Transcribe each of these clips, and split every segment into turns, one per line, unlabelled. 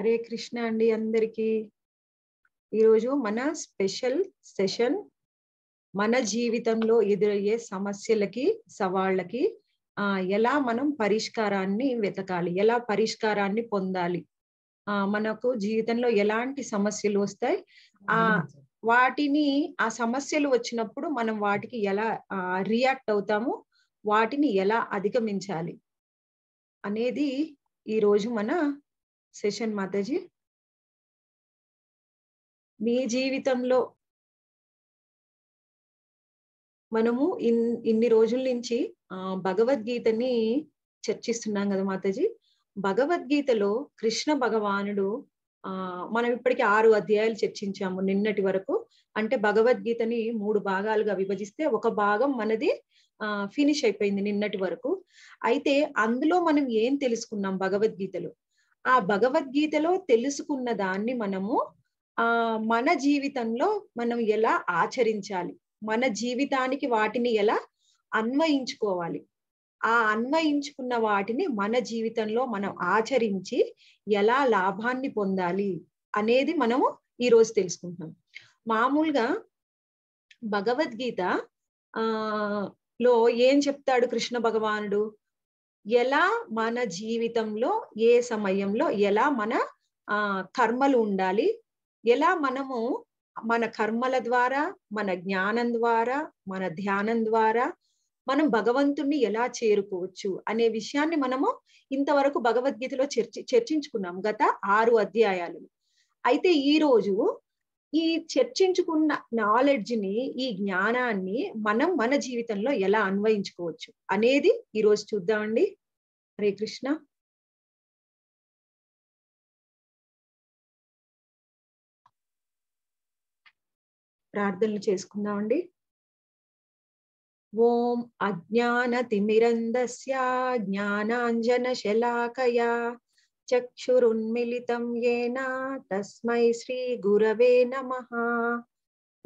హరే కృష్ణ అండి అందరికీ ఈరోజు మన స్పెషల్ సెషన్ మన జీవితంలో ఎదురయ్యే సమస్యలకి సవాళ్ళకి ఆ ఎలా మనం పరిష్కారాన్ని వెతకాలి ఎలా పరిష్కారాన్ని పొందాలి ఆ మనకు జీవితంలో ఎలాంటి సమస్యలు వస్తాయి ఆ వాటిని ఆ సమస్యలు వచ్చినప్పుడు మనం వాటికి ఎలా రియాక్ట్ అవుతాము వాటిని
ఎలా అధిగమించాలి అనేది ఈరోజు మన సెషన్ మాతాజీ మీ జీవితంలో మనము ఇన్ ఇన్ని రోజుల నుంచి
భగవద్గీతని చర్చిస్తున్నాం కదా మాతాజీ భగవద్గీతలో కృష్ణ భగవానుడు ఆ మనం ఇప్పటికీ ఆరు అధ్యాయాలు చర్చించాము నిన్నటి వరకు అంటే భగవద్గీతని మూడు భాగాలుగా విభజిస్తే ఒక భాగం మనది ఆ ఫినిష్ అయిపోయింది నిన్నటి వరకు అయితే అందులో మనం ఏం తెలుసుకున్నాం భగవద్గీతలో ఆ భగవద్గీతలో తెలుసుకున్న దాన్ని మనము ఆ మన జీవితంలో మనం ఎలా ఆచరించాలి మన జీవితానికి వాటిని ఎలా అన్వయించుకోవాలి ఆ అన్వయించుకున్న వాటిని మన జీవితంలో మనం ఆచరించి ఎలా లాభాన్ని పొందాలి అనేది మనము ఈరోజు తెలుసుకుంటున్నాం మామూలుగా భగవద్గీత ఆ లో ఏం చెప్తాడు కృష్ణ భగవానుడు ఎలా మన జీవితంలో ఏ సమయంలో ఎలా మన ఆ కర్మలు ఉండాలి ఎలా మనము మన కర్మల ద్వారా మన జ్ఞానం ద్వారా మన ధ్యానం ద్వారా మనం భగవంతుణ్ణి ఎలా చేరుకోవచ్చు అనే విషయాన్ని మనము ఇంతవరకు భగవద్గీతలో చర్చి చర్చించుకున్నాం గత ఆరు అధ్యాయాలు అయితే ఈ రోజు ఈ చర్చించుకున్న నాలెడ్జ్ ని ఈ జ్ఞానాన్ని మనం మన జీవితంలో ఎలా అన్వయించుకోవచ్చు అనేది
ఈ రోజు చూద్దామండి హరే కృష్ణ ప్రార్థనలు చేసుకుందామండి ఓం అజ్ఞానతిమిరంధస్య
జ్ఞానాంజన శలాకయా चक्षुरुन्मिलितं येन श्रीगुरव नम नम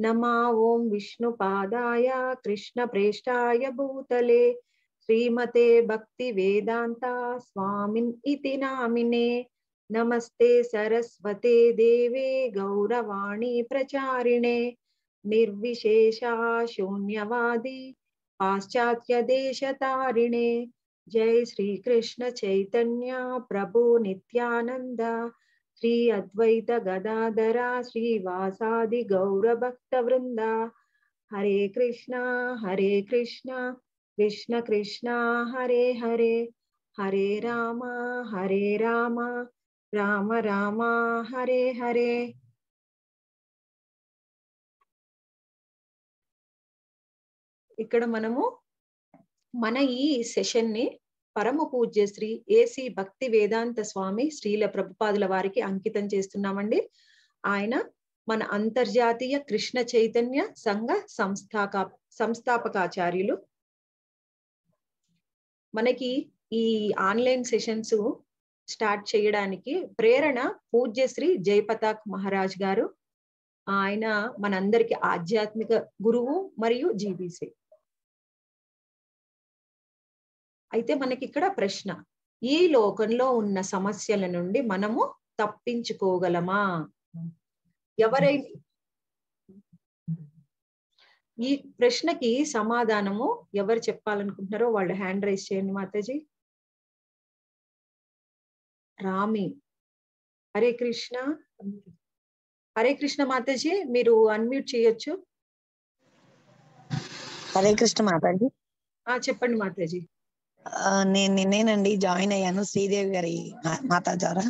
नमा ॐ विष्णुपादाय प्रेषा भूतले श्रीमते भक्ति वेदाता इति नामिने नमस्ते सरस्वते देवे गौरवाणी प्रचारिणे निर्विशेषा शून्यवादी पाश्चात्यदेशतारिणे జై శ్రీ కృష్ణ చైతన్య ప్రభు నిత్యానంద శ్రీ అద్వైత గదాధర శ్రీవాసాది గౌరభక్త వృంద హరే కృష్ణ హరే కృష్ణ కృష్ణ కృష్ణ హరే హరే హరే రామ హరే రామ రామ
రామ హరే హరే ఇక్కడ మనము మన ఈ
సెషన్ ని పరమ పూజ్య శ్రీ ఏసి భక్తి వేదాంత స్వామి శ్రీల ప్రభుపాదుల వారికి అంకితం చేస్తున్నామండి ఆయన మన అంతర్జాతీయ కృష్ణ చైతన్య సంఘ సంస్థాక సంస్థాపకాచార్యులు మనకి ఈ ఆన్లైన్ సెషన్స్ స్టార్ట్ చేయడానికి ప్రేరణ పూజ్యశ్రీ జయపతాక్ మహారాజ్ గారు ఆయన మనందరికి ఆధ్యాత్మిక గురువు మరియు జీబీసీ అయితే మనకి ఇక్కడ ప్రశ్న ఈ లోకంలో ఉన్న సమస్యల నుండి మనము తప్పించుకోగలమా ఎవరైనా ఈ ప్రశ్నకి సమాధానము ఎవరు చెప్పాలనుకుంటున్నారో వాళ్ళు హ్యాండ్
రైజ్ చేయండి మాతాజీ రామి హరే కృష్ణ హరే కృష్ణ మాతాజీ మీరు అన్మ్యూట్ చేయొచ్చు
హరే కృష్ణ మాతాజీ
చెప్పండి మాతాజీ నేను నిన్నేనండి జాయిన్ అయ్యాను శ్రీదేవి గారి మాతా ద్వారా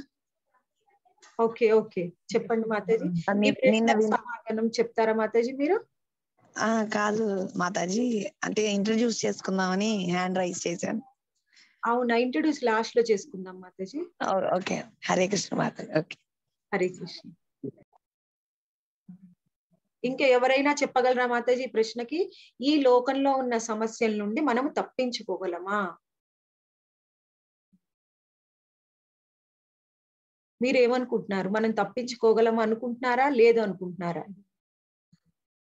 ఓకే ఓకే చెప్పండి మాతాజీ నిన్న చెప్తారా మాతాజీ మీరు
కాదు మాతాజీ అంటే ఇంట్రడ్యూస్ చేసుకుందామని హ్యాండ్ రైజ్ చేశాను
అవునా ఇంట్రడ్యూస్ లాస్ట్ లో చేసుకుందాం మాతాజీ
ఓకే హరే కృష్ణ
మాతాజీ ఓకే హరే కృష్ణ
ఇంకా ఎవరైనా
చెప్పగలరా మాతాజీ ప్రశ్నకి ఈ లోకంలో ఉన్న సమస్యల నుండి మనము తప్పించుకోగలమా మీరేమనుకుంటున్నారు మనం తప్పించుకోగలం అనుకుంటున్నారా లేదు అనుకుంటున్నారా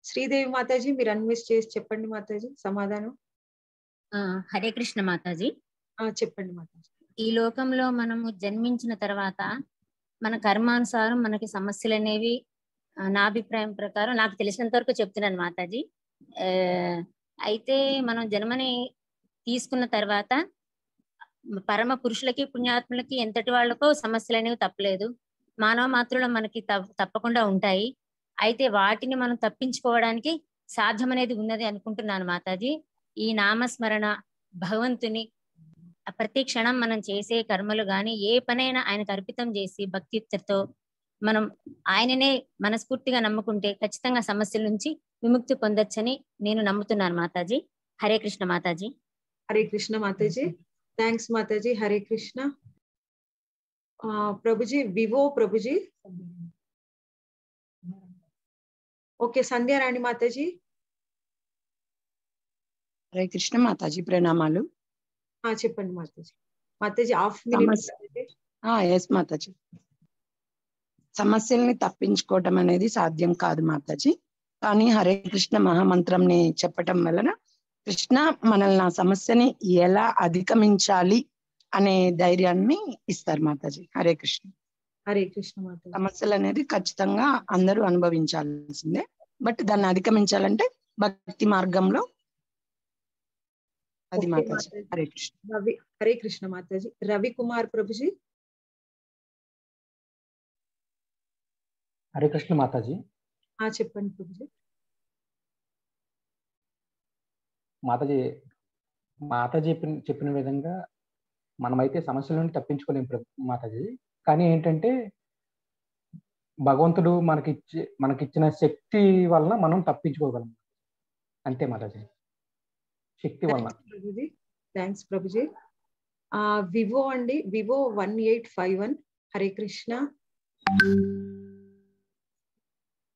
శ్రీదేవి మాతాజీ మీరు అన్విస్ చేసి చెప్పండి మాతాజీ సమాధానం హరే కృష్ణ మాతాజీ చెప్పండి మాతాజీ ఈ లోకంలో మనము జన్మించిన తర్వాత మన కర్మానుసారం మనకి సమస్యలు అనేవి నా అభిప్రాయం ప్రకారం నాకు తెలిసినంత వరకు చెప్తున్నాను మాతాజీ అయితే మనం జన్మని తీసుకున్న తర్వాత పరమ పురుషులకి పుణ్యాత్ములకి ఎంతటి వాళ్ళకో సమస్యలు అనేవి తప్పలేదు మానవ మాత్రులు మనకి తప్పకుండా ఉంటాయి అయితే వాటిని మనం తప్పించుకోవడానికి సాధ్యం అనేది ఉన్నది అనుకుంటున్నాను మాతాజీ ఈ నామస్మరణ భగవంతుని ప్రతి క్షణం మనం చేసే కర్మలు గాని ఏ పనైనా ఆయనకు అర్పితం చేసి భక్తితో మనం ఆయననే మనస్ఫూర్తిగా నమ్ముకుంటే ఖచ్చితంగా సమస్యల నుంచి విముక్తి పొందొచ్చని నేను నమ్ముతున్నాను మాతాజీ హరే కృష్ణ మాతాజీ హరే కృష్ణ మాతాజీ థ్యాంక్స్ మాతాజీ హరే కృష్ణ ప్రభుజీ వివో
ప్రభుజీ ఓకే प्रभु जी ओके
హరే కృష్ణ మాతాజీ ప్రణామాలు
చెప్పండి మాతాజీ మాతాజీ ఆఫ్ ఎస్ మాతాజీ సమస్యల్ని తప్పించుకోవటం అనేది సాధ్యం కాదు మాతాజీ కానీ హరే కృష్ణ ని చెప్పటం వలన కృష్ణ మనల్ని నా సమస్యని ఎలా అధిగమించాలి అనే ధైర్యాన్ని ఇస్తారు మాతాజీ హరే కృష్ణ హరే కృష్ణ సమస్యలు అనేది ఖచ్చితంగా అందరూ అనుభవించాల్సిందే బట్ దాన్ని
అధిగమించాలంటే భక్తి మార్గంలో
అది మాతాజీ హరే కృష్ణ రవి హరే కృష్ణ మాతాజీ రవి కుమార్ ప్రభుజీ
హరే కృష్ణ మాతాజీ
చెప్పండి ప్రభుజీ
మాతజీ మాత చెప్పిన చెప్పిన విధంగా మనమైతే సమస్యల నుండి తప్పించుకోలేం మాతాజీ కానీ ఏంటంటే భగవంతుడు మనకి మనకిచ్చిన శక్తి వలన మనం తప్పించుకోగలం అంతే మాతాజీ శక్తి వలన
థ్యాంక్స్
ప్రభుజీ వివో అండి Vivo one eight five one Hare Krishna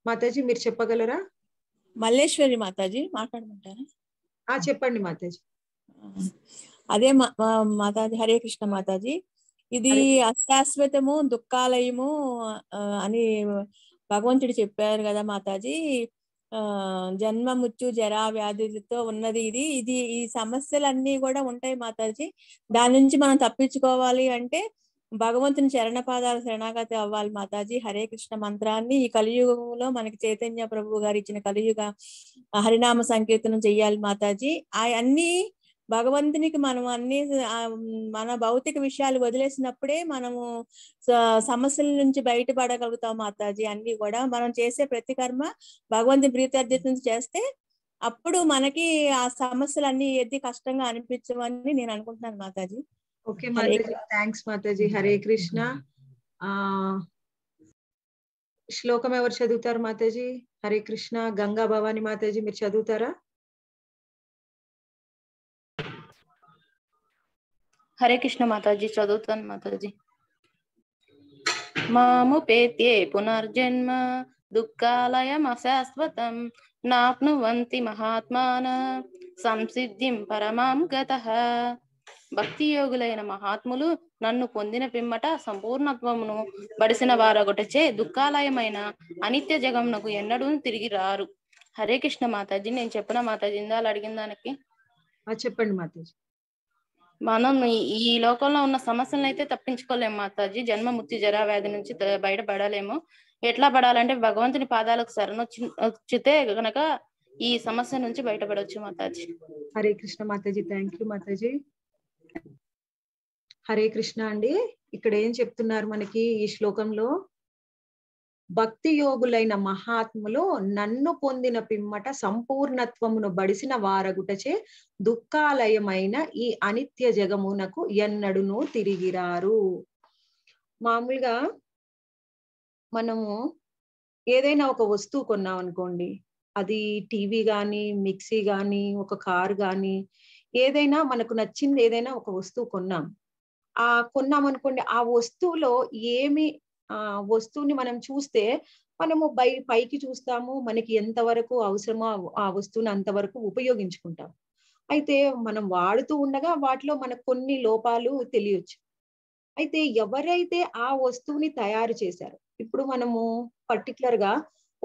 మాతాజీ మీరు చెప్పగలరా
మల్లేశ్వరి మాతాజీ మాట్లాడమంటారా చెప్పండి మాతాజీ అదే మాతాజీ హరే కృష్ణ మాతాజీ ఇది అశాశ్వతము దుఃఖాలయము అని భగవంతుడు చెప్పారు కదా మాతాజీ జన్మ ముచ్చు జరా వ్యాధులతో ఉన్నది ఇది ఇది ఈ సమస్యలన్నీ కూడా ఉంటాయి మాతాజీ దాని నుంచి మనం తప్పించుకోవాలి అంటే భగవంతుని చరణపాదాల శరణాగతి అవ్వాలి మాతాజీ హరే కృష్ణ మంత్రాన్ని ఈ కలియుగంలో మనకి చైతన్య ప్రభు గారు ఇచ్చిన కలియుగ హరినామ సంకీర్తనం చెయ్యాలి మాతాజీ ఆ అన్ని భగవంతునికి మనం అన్ని మన భౌతిక విషయాలు వదిలేసినప్పుడే మనము సమస్యల నుంచి బయటపడగలుగుతాం మాతాజీ అన్ని కూడా మనం చేసే ప్రతి కర్మ భగవంతుని నుంచి చేస్తే అప్పుడు మనకి ఆ సమస్యలన్నీ ఏది కష్టంగా అనిపించవని నేను అనుకుంటున్నాను మాతాజీ ओके थैंक्स माता हरे कृष्णा
श्लोक एवर चार माता हरे कृष्णा गंगा भवानी माता जी चारा
हरे कृष्ण माताजी चौदौतन माताजी मामु पुनर्जन्म दुःखालयम् अशाश्वतम् नाप्नुवन्ति महात्मानः संसिद्धिम् परमाम् गतः భక్తి యోగులైన మహాత్ములు నన్ను పొందిన పిమ్మట సంపూర్ణత్వమును బడిసిన వారొకటిచే దుఃఖాలయమైన అనిత్య జగమునకు ఎన్నడూ తిరిగి రారు హరే కృష్ణ మాతాజీ నేను చెప్పిన మాతాజీ ఇందాలు అడిగిన దానికి చెప్పండి మాతాజీ మనం ఈ లోకంలో ఉన్న సమస్యలను అయితే తప్పించుకోలేము మాతాజీ జన్మ ముక్తి జరా వ్యాధి నుంచి బయటపడలేము ఎట్లా పడాలంటే భగవంతుని పాదాలకు వచ్చితే గనక ఈ సమస్య నుంచి బయటపడవచ్చు మాతాజీ
హరే కృష్ణ మాతాజీ థ్యాంక్ యూ మాతాజీ హరే కృష్ణ అండి ఇక్కడ ఏం చెప్తున్నారు మనకి ఈ శ్లోకంలో భక్తి యోగులైన మహాత్ములు నన్ను పొందిన పిమ్మట సంపూర్ణత్వమును బడిసిన వారగుటచే దుఃఖాలయమైన ఈ అనిత్య జగమునకు ఎన్నడును తిరిగిరారు మామూలుగా మనము ఏదైనా ఒక వస్తువు కొన్నాం అనుకోండి అది టీవీ కానీ మిక్సీ కానీ ఒక కారు కానీ ఏదైనా మనకు నచ్చింది ఏదైనా ఒక వస్తువు కొన్నాం ఆ కొన్నాం అనుకోండి ఆ వస్తువులో ఏమి ఆ వస్తువుని మనం చూస్తే మనము బై పైకి చూస్తాము మనకి ఎంతవరకు అవసరమో ఆ వస్తువుని అంతవరకు ఉపయోగించుకుంటాం అయితే మనం వాడుతూ ఉండగా వాటిలో మనకు కొన్ని లోపాలు తెలియచ్చు అయితే ఎవరైతే ఆ వస్తువుని తయారు చేశారు ఇప్పుడు మనము పర్టికులర్ గా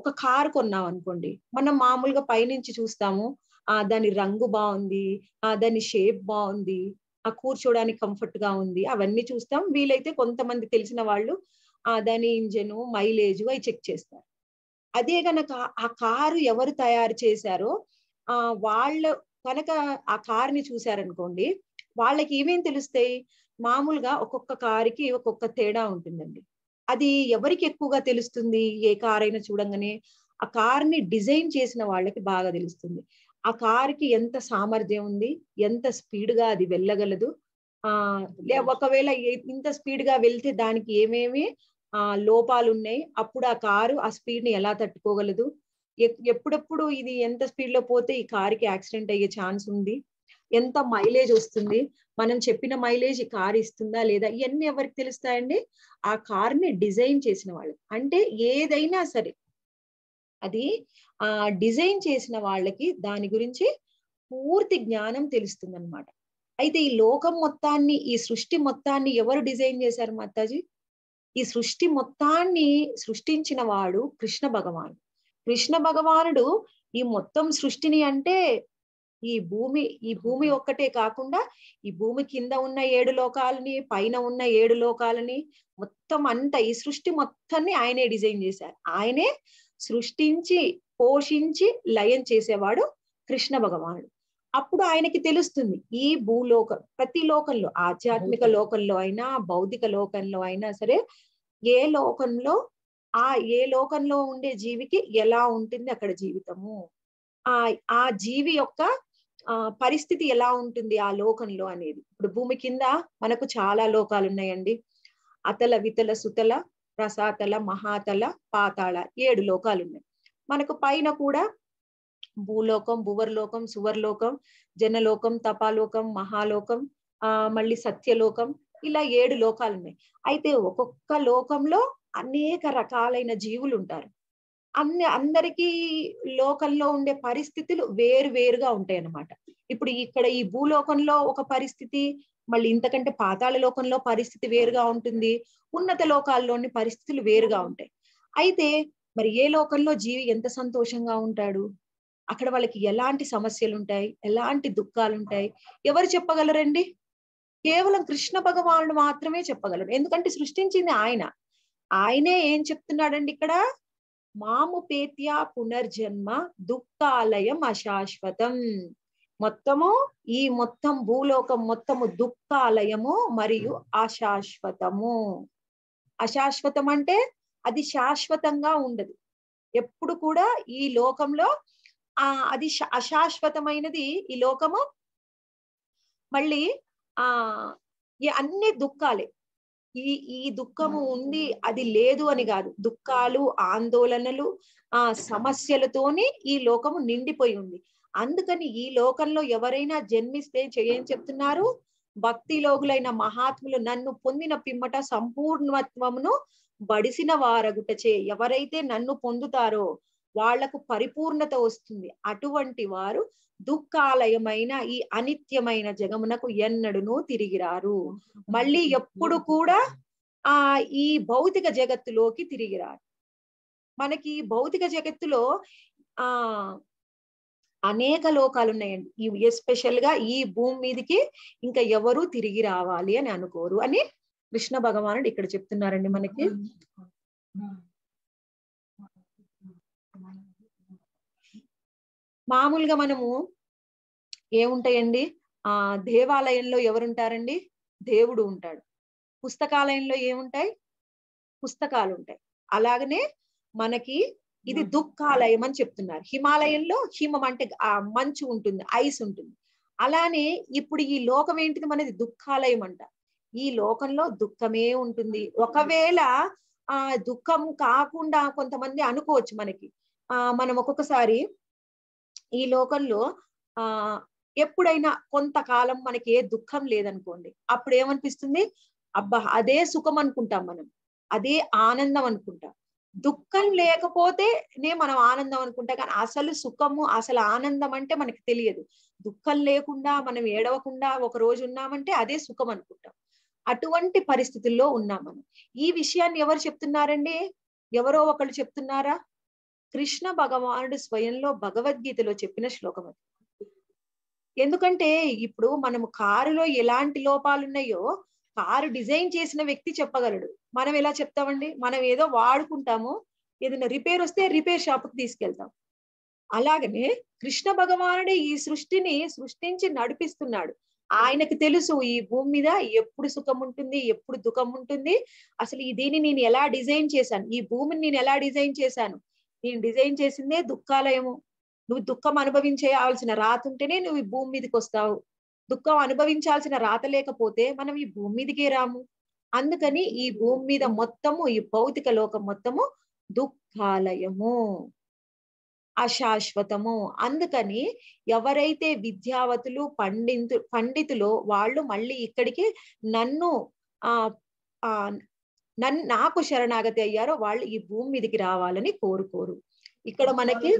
ఒక కార్ కొన్నాం అనుకోండి మనం మామూలుగా పైనుంచి చూస్తాము ఆ దాని రంగు బాగుంది ఆ దాని షేప్ బాగుంది ఆ కూర్చోడానికి కంఫర్ట్ గా ఉంది అవన్నీ చూస్తాం వీలైతే కొంతమంది తెలిసిన వాళ్ళు ఆ దాని ఇంజను మైలేజ్ అవి చెక్ చేస్తారు అదే గనక ఆ కారు ఎవరు తయారు చేశారో ఆ వాళ్ళ కనుక ఆ కార్ని చూశారనుకోండి వాళ్ళకి ఏమేం తెలుస్తాయి మామూలుగా ఒక్కొక్క కారుకి ఒక్కొక్క తేడా ఉంటుందండి అది ఎవరికి ఎక్కువగా తెలుస్తుంది ఏ కార్ అయినా చూడంగానే ఆ కార్ని డిజైన్ చేసిన వాళ్ళకి బాగా తెలుస్తుంది ఆ కారుకి ఎంత సామర్థ్యం ఉంది ఎంత స్పీడ్గా అది వెళ్ళగలదు ఆ లే ఒకవేళ ఇంత స్పీడ్గా వెళ్తే దానికి ఏమేమి ఆ లోపాలు ఉన్నాయి అప్పుడు ఆ కారు ఆ స్పీడ్ని ఎలా తట్టుకోగలదు ఎప్పుడప్పుడు ఇది ఎంత స్పీడ్లో పోతే ఈ కారుకి యాక్సిడెంట్ అయ్యే ఛాన్స్ ఉంది ఎంత మైలేజ్ వస్తుంది మనం చెప్పిన మైలేజ్ ఈ కార్ ఇస్తుందా లేదా ఇవన్నీ ఎవరికి తెలుస్తాయండి ఆ కార్ని డిజైన్ చేసిన వాళ్ళు అంటే ఏదైనా సరే అది ఆ డిజైన్ చేసిన వాళ్ళకి దాని గురించి పూర్తి జ్ఞానం తెలుస్తుంది అనమాట అయితే ఈ లోకం మొత్తాన్ని ఈ సృష్టి మొత్తాన్ని ఎవరు డిజైన్ చేశారు మాతాజీ ఈ సృష్టి మొత్తాన్ని సృష్టించిన వాడు కృష్ణ భగవానుడు కృష్ణ భగవానుడు ఈ మొత్తం సృష్టిని అంటే ఈ భూమి ఈ భూమి ఒక్కటే కాకుండా ఈ భూమి కింద ఉన్న ఏడు లోకాలని పైన ఉన్న ఏడు లోకాలని మొత్తం అంతా ఈ సృష్టి మొత్తాన్ని ఆయనే డిజైన్ చేశారు ఆయనే సృష్టించి పోషించి లయం చేసేవాడు కృష్ణ భగవానుడు అప్పుడు ఆయనకి తెలుస్తుంది ఈ భూలోకం ప్రతి లోకంలో ఆధ్యాత్మిక లోకంలో అయినా భౌతిక లోకంలో అయినా సరే ఏ లోకంలో ఆ ఏ లోకంలో ఉండే జీవికి ఎలా ఉంటుంది అక్కడ జీవితము ఆ ఆ జీవి యొక్క ఆ పరిస్థితి ఎలా ఉంటుంది ఆ లోకంలో అనేది ఇప్పుడు భూమి కింద మనకు చాలా లోకాలు ఉన్నాయండి అతల వితల సుతల రసాతల మహాతల పాతాళ ఏడు లోకాలు ఉన్నాయి మనకు పైన కూడా భూలోకం భువర్లోకం సువర్లోకం జనలోకం తపాలోకం మహాలోకం ఆ మళ్ళీ సత్యలోకం ఇలా ఏడు లోకాలు ఉన్నాయి అయితే ఒక్కొక్క లోకంలో అనేక రకాలైన జీవులు ఉంటారు అన్ని అందరికీ లోకంలో ఉండే పరిస్థితులు వేరు వేరుగా ఉంటాయి అన్నమాట ఇప్పుడు ఇక్కడ ఈ భూలోకంలో ఒక పరిస్థితి మళ్ళీ ఇంతకంటే పాతాళ లోకంలో పరిస్థితి వేరుగా ఉంటుంది ఉన్నత లోకాల్లోని పరిస్థితులు వేరుగా ఉంటాయి అయితే మరి ఏ లోకంలో జీవి ఎంత సంతోషంగా ఉంటాడు అక్కడ వాళ్ళకి ఎలాంటి సమస్యలు ఉంటాయి ఎలాంటి దుఃఖాలు ఉంటాయి ఎవరు చెప్పగలరండి కేవలం కృష్ణ భగవానుడు మాత్రమే చెప్పగలడు ఎందుకంటే సృష్టించింది ఆయన ఆయనే ఏం చెప్తున్నాడండి ఇక్కడ మాము పేత్యా పునర్జన్మ దుఃఖాలయం అశాశ్వతం మొత్తము ఈ మొత్తం భూలోకం మొత్తము దుఃఖాలయము మరియు hmm. అశాశ్వతము అశాశ్వతం అంటే అది శాశ్వతంగా ఉండదు ఎప్పుడు కూడా ఈ లోకంలో ఆ అది అశాశ్వతమైనది ఈ లోకము మళ్ళీ ఆ అన్ని దుఃఖాలే ఈ ఈ దుఃఖము hmm. ఉంది అది లేదు అని కాదు దుఃఖాలు ఆందోళనలు ఆ సమస్యలతోని ఈ లోకము నిండిపోయి ఉంది అందుకని ఈ లోకంలో ఎవరైనా జన్మిస్తే చేయని చెప్తున్నారు భక్తి లోగులైన మహాత్ములు నన్ను పొందిన పిమ్మట సంపూర్ణత్వమును బడిసిన వారగుటచే ఎవరైతే నన్ను పొందుతారో వాళ్లకు పరిపూర్ణత వస్తుంది అటువంటి వారు దుఃఖాలయమైన ఈ అనిత్యమైన జగమునకు ఎన్నడును తిరిగిరారు మళ్ళీ ఎప్పుడు కూడా ఆ ఈ భౌతిక జగత్తులోకి తిరిగిరారు మనకి భౌతిక జగత్తులో ఆ అనేక లోకాలు ఉన్నాయండి ఈ ఎస్పెషల్ గా ఈ భూమి మీదకి ఇంకా ఎవరు తిరిగి రావాలి అని అనుకోరు అని కృష్ణ భగవానుడు ఇక్కడ చెప్తున్నారండి మనకి మామూలుగా మనము ఏముంటాయండి ఆ దేవాలయంలో ఎవరుంటారండి దేవుడు ఉంటాడు పుస్తకాలయంలో ఏముంటాయి పుస్తకాలు ఉంటాయి అలాగనే మనకి ఇది hmm. దుఃఖాలయం అని చెప్తున్నారు హిమాలయంలో హిమం అంటే మంచు ఉంటుంది ఐస్ ఉంటుంది అలానే ఇప్పుడు ఈ లోకం ఏంటిది మనది దుఃఖాలయం అంట ఈ లోకంలో దుఃఖమే ఉంటుంది ఒకవేళ ఆ దుఃఖం కాకుండా కొంతమంది అనుకోవచ్చు మనకి ఆ మనం ఒక్కొక్కసారి ఈ లోకంలో ఆ ఎప్పుడైనా కొంతకాలం మనకి ఏ దుఃఖం లేదనుకోండి అప్పుడు ఏమనిపిస్తుంది అబ్బా అదే సుఖం అనుకుంటాం మనం అదే ఆనందం అనుకుంటాం దుఃఖం లేకపోతేనే మనం ఆనందం అనుకుంటా కానీ అసలు సుఖము అసలు ఆనందం అంటే మనకి తెలియదు దుఃఖం లేకుండా మనం ఏడవకుండా ఒక రోజు ఉన్నామంటే అదే సుఖం అనుకుంటాం అటువంటి పరిస్థితుల్లో ఉన్నాం మనం ఈ విషయాన్ని ఎవరు చెప్తున్నారండి ఎవరో ఒకళ్ళు చెప్తున్నారా కృష్ణ భగవానుడు స్వయంలో భగవద్గీతలో చెప్పిన శ్లోకం అది ఎందుకంటే ఇప్పుడు మనము కారులో ఎలాంటి లోపాలున్నాయో కారు డిజైన్ చేసిన వ్యక్తి చెప్పగలడు మనం ఎలా చెప్తామండి మనం ఏదో వాడుకుంటాము ఏదైనా రిపేర్ వస్తే రిపేర్ షాప్కి తీసుకెళ్తాం అలాగనే కృష్ణ భగవానుడే ఈ సృష్టిని సృష్టించి నడిపిస్తున్నాడు ఆయనకు తెలుసు ఈ భూమి మీద ఎప్పుడు సుఖం ఉంటుంది ఎప్పుడు దుఃఖం ఉంటుంది అసలు దీన్ని నేను ఎలా డిజైన్ చేశాను ఈ భూమిని నేను ఎలా డిజైన్ చేశాను నేను డిజైన్ చేసిందే దుఃఖాలయము నువ్వు దుఃఖం అనుభవించేయాల్సిన రాతుంటేనే నువ్వు ఈ భూమి మీదకి వస్తావు దుఃఖం అనుభవించాల్సిన రాత లేకపోతే మనం ఈ భూమి మీదకే రాము అందుకని ఈ భూమి మీద మొత్తము ఈ భౌతిక లోకం మొత్తము దుఃఖాలయము అశాశ్వతము అందుకని ఎవరైతే విద్యావతులు పండితు పండితులు వాళ్ళు మళ్ళీ ఇక్కడికి నన్ను ఆ నన్ను నాకు శరణాగతి అయ్యారో వాళ్ళు ఈ భూమి మీదకి రావాలని కోరుకోరు ఇక్కడ మనకి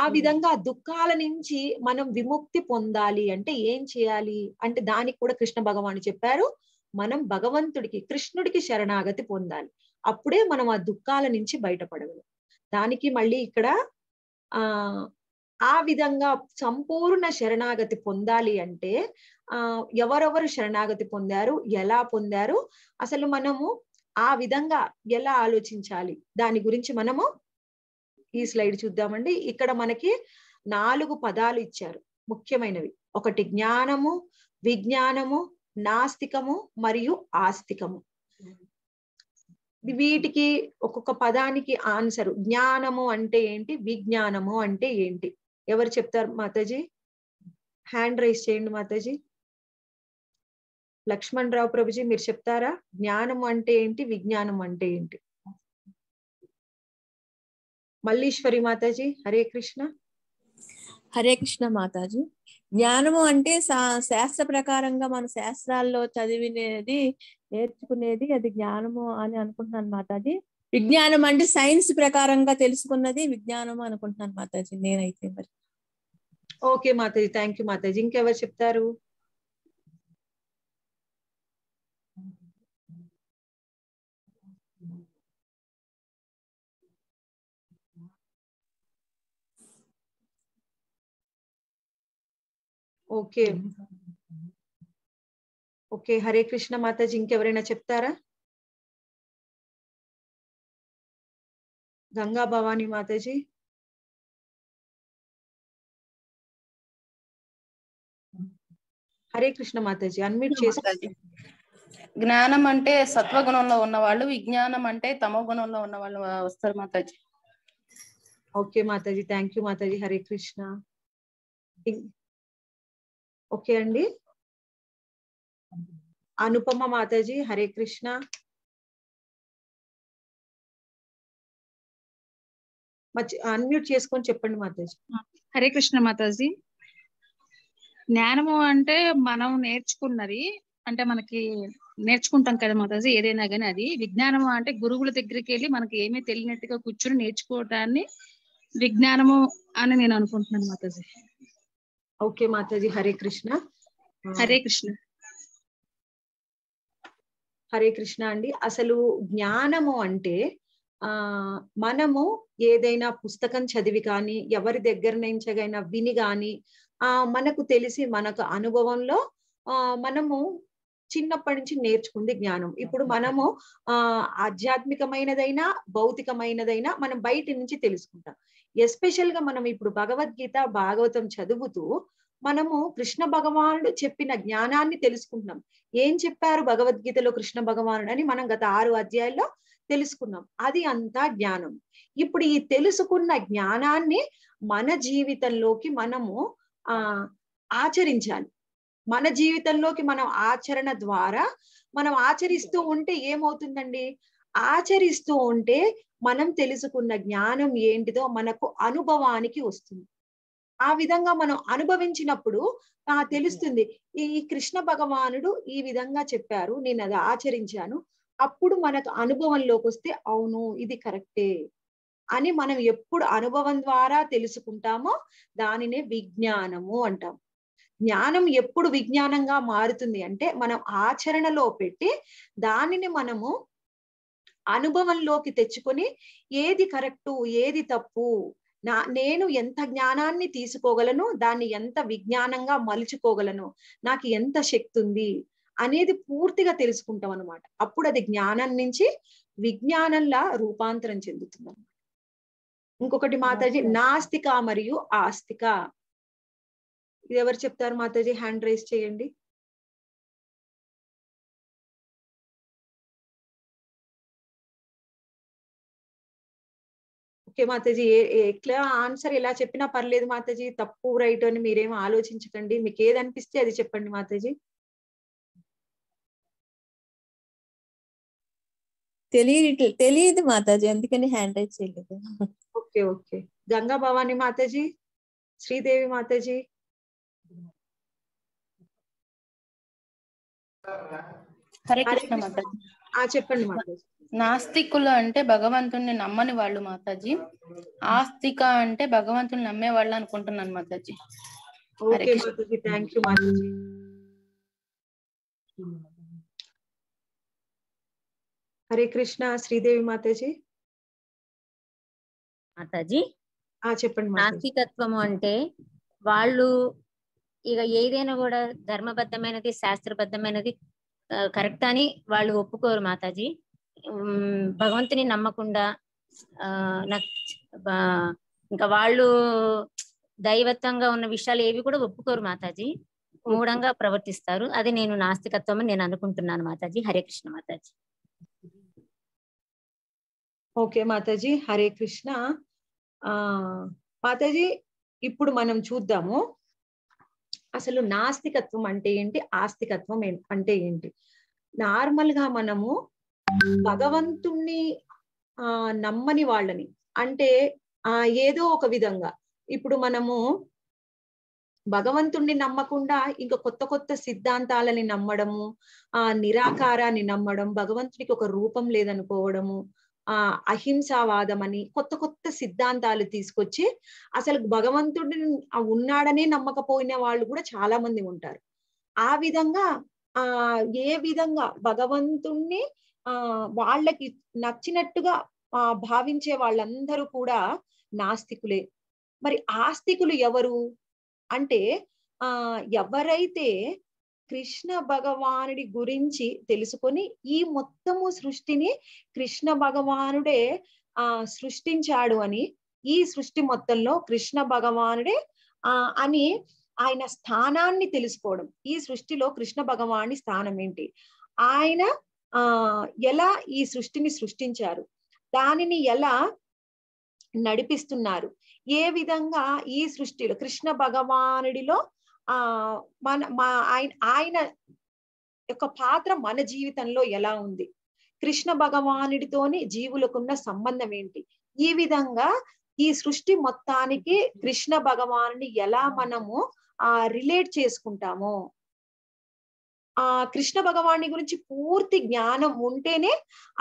ఆ విధంగా దుఃఖాల నుంచి మనం విముక్తి పొందాలి అంటే ఏం చేయాలి అంటే దానికి కూడా కృష్ణ భగవాను చెప్పారు మనం భగవంతుడికి కృష్ణుడికి శరణాగతి పొందాలి అప్పుడే మనం ఆ దుఃఖాల నుంచి బయటపడగలం దానికి మళ్ళీ ఇక్కడ ఆ ఆ విధంగా సంపూర్ణ శరణాగతి పొందాలి అంటే ఆ ఎవరెవరు శరణాగతి పొందారు ఎలా పొందారు అసలు మనము ఆ విధంగా ఎలా ఆలోచించాలి దాని గురించి మనము ఈ స్లైడ్ చూద్దామండి ఇక్కడ మనకి నాలుగు పదాలు ఇచ్చారు ముఖ్యమైనవి ఒకటి జ్ఞానము విజ్ఞానము నాస్తికము మరియు ఆస్తికము వీటికి ఒక్కొక్క పదానికి ఆన్సర్ జ్ఞానము అంటే ఏంటి విజ్ఞానము అంటే ఏంటి ఎవరు చెప్తారు మాతాజీ హ్యాండ్ రైస్ చేయండి మాతాజీ లక్ష్మణ్ రావు ప్రభుజీ మీరు చెప్తారా జ్ఞానం అంటే ఏంటి విజ్ఞానం అంటే ఏంటి మల్లీశ్వరి
మాతాజీ హరే కృష్ణ హరే కృష్ణ మాతాజీ జ్ఞానము అంటే శాస్త్ర ప్రకారంగా మన శాస్త్రాల్లో చదివినేది నేర్చుకునేది అది జ్ఞానము అని అనుకుంటున్నాను మాతాజీ విజ్ఞానం అంటే సైన్స్ ప్రకారంగా తెలుసుకున్నది విజ్ఞానము అనుకుంటున్నాను మాతాజీ నేనైతే మరి
ఓకే మాతాజీ థ్యాంక్ యూ మాతాజీ ఇంకెవరు
చెప్తారు ఓకే ఓకే హరే కృష్ణ మాతాజీ ఇంకెవరైనా చెప్తారా గంగా భవానీ మాతాజీ
హరే కృష్ణ మాతాజీ అన్మిట్ చేసి జ్ఞానం అంటే సత్వగుణంలో ఉన్నవాళ్ళు విజ్ఞానం అంటే తమో గుణంలో ఉన్న వాళ్ళు వస్తారు మాతాజీ ఓకే మాతాజీ థ్యాంక్ యూ మాతాజీ హరే కృష్ణ
ఓకే అండి అనుపమ మాతాజీ హరే కృష్ణ అన్మ్యూట్ చేసుకొని చెప్పండి మాతాజీ హరే కృష్ణ మాతాజీ జ్ఞానము
అంటే మనం నేర్చుకున్నది అంటే మనకి నేర్చుకుంటాం కదా మాతాజీ ఏదైనా కానీ అది విజ్ఞానము అంటే గురువుల దగ్గరికి వెళ్ళి మనకి ఏమీ తెలియనట్టుగా కూర్చుని నేర్చుకోవటాన్ని విజ్ఞానము అని నేను అనుకుంటున్నాను మాతాజీ ఓకే మాతాజీ హరే కృష్ణ హరే కృష్ణ హరే కృష్ణ అండి అసలు జ్ఞానము అంటే ఆ మనము ఏదైనా పుస్తకం చదివి కానీ ఎవరి దగ్గర నుంచగైనా విని కానీ ఆ మనకు తెలిసి మనకు అనుభవంలో ఆ మనము చిన్నప్పటి నుంచి నేర్చుకుంది జ్ఞానం ఇప్పుడు మనము ఆ ఆధ్యాత్మికమైనదైనా భౌతికమైనదైనా మనం బయట నుంచి తెలుసుకుంటాం ఎస్పెషల్ గా మనం ఇప్పుడు భగవద్గీత భాగవతం చదువుతూ మనము కృష్ణ భగవానుడు చెప్పిన జ్ఞానాన్ని తెలుసుకుంటున్నాం ఏం చెప్పారు భగవద్గీతలో కృష్ణ భగవానుడు అని మనం గత ఆరు అధ్యాయాల్లో తెలుసుకున్నాం అది అంతా జ్ఞానం ఇప్పుడు ఈ తెలుసుకున్న జ్ఞానాన్ని మన జీవితంలోకి మనము ఆ ఆచరించాలి మన జీవితంలోకి మనం ఆచరణ ద్వారా మనం ఆచరిస్తూ ఉంటే ఏమవుతుందండి ఆచరిస్తూ ఉంటే మనం తెలుసుకున్న జ్ఞానం ఏంటిదో మనకు అనుభవానికి వస్తుంది ఆ విధంగా మనం అనుభవించినప్పుడు ఆ తెలుస్తుంది ఈ కృష్ణ భగవానుడు ఈ విధంగా చెప్పారు నేను అది ఆచరించాను అప్పుడు మనకు అనుభవంలోకి వస్తే అవును ఇది కరెక్టే అని మనం ఎప్పుడు అనుభవం ద్వారా తెలుసుకుంటామో దానినే విజ్ఞానము అంటాం జ్ఞానం ఎప్పుడు విజ్ఞానంగా మారుతుంది అంటే మనం ఆచరణలో పెట్టి దానిని మనము అనుభవంలోకి తెచ్చుకొని ఏది కరెక్టు ఏది తప్పు నా నేను ఎంత జ్ఞానాన్ని తీసుకోగలను దాన్ని ఎంత విజ్ఞానంగా మలుచుకోగలను నాకు ఎంత శక్తి ఉంది అనేది పూర్తిగా తెలుసుకుంటాం అనమాట అప్పుడు అది జ్ఞానం నుంచి విజ్ఞానంలా రూపాంతరం చెందుతుంది ఇంకొకటి
మాతాజీ నాస్తిక మరియు ఆస్తిక ఇది ఎవరు చెప్తారు మాతాజీ హ్యాండ్ రైస్ చేయండి ఓకే మాతాజీ
ఎట్లా ఆన్సర్ ఎలా చెప్పినా పర్లేదు మాతాజీ తప్పు రైట్ అని మీరేం ఆలోచించకండి మీకు ఏది అనిపిస్తే
అది చెప్పండి మాతాజీ
తెలియట్లే తెలియదు మాతాజీ అందుకని హ్యాండ్ రైట్ చేయలేదు ఓకే ఓకే
గంగా భవాని మాతాజీ శ్రీదేవి మాతాజీ
హరే కృష్ణ మాతాజీ చెప్పండి మాతాజీ నాస్తికులు అంటే భగవంతుణ్ణి నమ్మని వాళ్ళు మాతాజీ ఆస్తిక అంటే భగవంతుని నమ్మే వాళ్ళు అనుకుంటున్నాను మాతాజీ
హరే కృష్ణ శ్రీదేవి మాతాజీ మాతాజీ చెప్పండి నాస్తికత్వం అంటే వాళ్ళు ఇక ఏదైనా కూడా ధర్మబద్ధమైనది శాస్త్రబద్ధమైనది కరెక్ట్ అని వాళ్ళు ఒప్పుకోరు మాతాజీ భగవంతుని నమ్మకుండా ఆ ఇంకా వాళ్ళు దైవత్వంగా ఉన్న విషయాలు ఏవి కూడా ఒప్పుకోరు మాతాజీ మూఢంగా ప్రవర్తిస్తారు అది నేను నాస్తికత్వం నేను అనుకుంటున్నాను మాతాజీ హరే కృష్ణ మాతాజీ ఓకే మాతాజీ హరే కృష్ణ ఆ
మాతాజీ ఇప్పుడు మనం చూద్దాము అసలు నాస్తికత్వం అంటే ఏంటి ఆస్తికత్వం అంటే ఏంటి నార్మల్ గా మనము భగవంతుణ్ణి ఆ నమ్మని వాళ్ళని అంటే ఆ ఏదో ఒక విధంగా ఇప్పుడు మనము భగవంతుణ్ణి నమ్మకుండా ఇంకా కొత్త కొత్త సిద్ధాంతాలని నమ్మడము ఆ నిరాకారాన్ని నమ్మడం భగవంతుడికి ఒక రూపం లేదనుకోవడము ఆ అహింసావాదం అని కొత్త కొత్త సిద్ధాంతాలు తీసుకొచ్చి అసలు భగవంతుడిని ఉన్నాడనే నమ్మకపోయిన వాళ్ళు కూడా చాలా మంది ఉంటారు ఆ విధంగా ఆ ఏ విధంగా భగవంతుణ్ణి ఆ వాళ్ళకి నచ్చినట్టుగా ఆ భావించే వాళ్ళందరూ కూడా నాస్తికులే మరి ఆస్తికులు ఎవరు అంటే ఆ ఎవరైతే కృష్ణ భగవానుడి గురించి తెలుసుకొని ఈ మొత్తము సృష్టిని కృష్ణ భగవానుడే ఆ సృష్టించాడు అని ఈ సృష్టి మొత్తంలో కృష్ణ భగవానుడే ఆ అని ఆయన స్థానాన్ని తెలుసుకోవడం ఈ సృష్టిలో కృష్ణ భగవాని స్థానం ఏంటి ఆయన ఆ ఎలా ఈ సృష్టిని సృష్టించారు దానిని ఎలా నడిపిస్తున్నారు ఏ విధంగా ఈ సృష్టిలో కృష్ణ భగవానుడిలో ఆ మన మా ఆయన ఆయన యొక్క పాత్ర మన జీవితంలో ఎలా ఉంది కృష్ణ భగవానుడితోని జీవులకున్న సంబంధం ఏంటి ఈ విధంగా ఈ సృష్టి మొత్తానికి కృష్ణ భగవానుని ఎలా మనము ఆ రిలేట్ చేసుకుంటాము ఆ కృష్ణ భగవాన్ని గురించి పూర్తి జ్ఞానం ఉంటేనే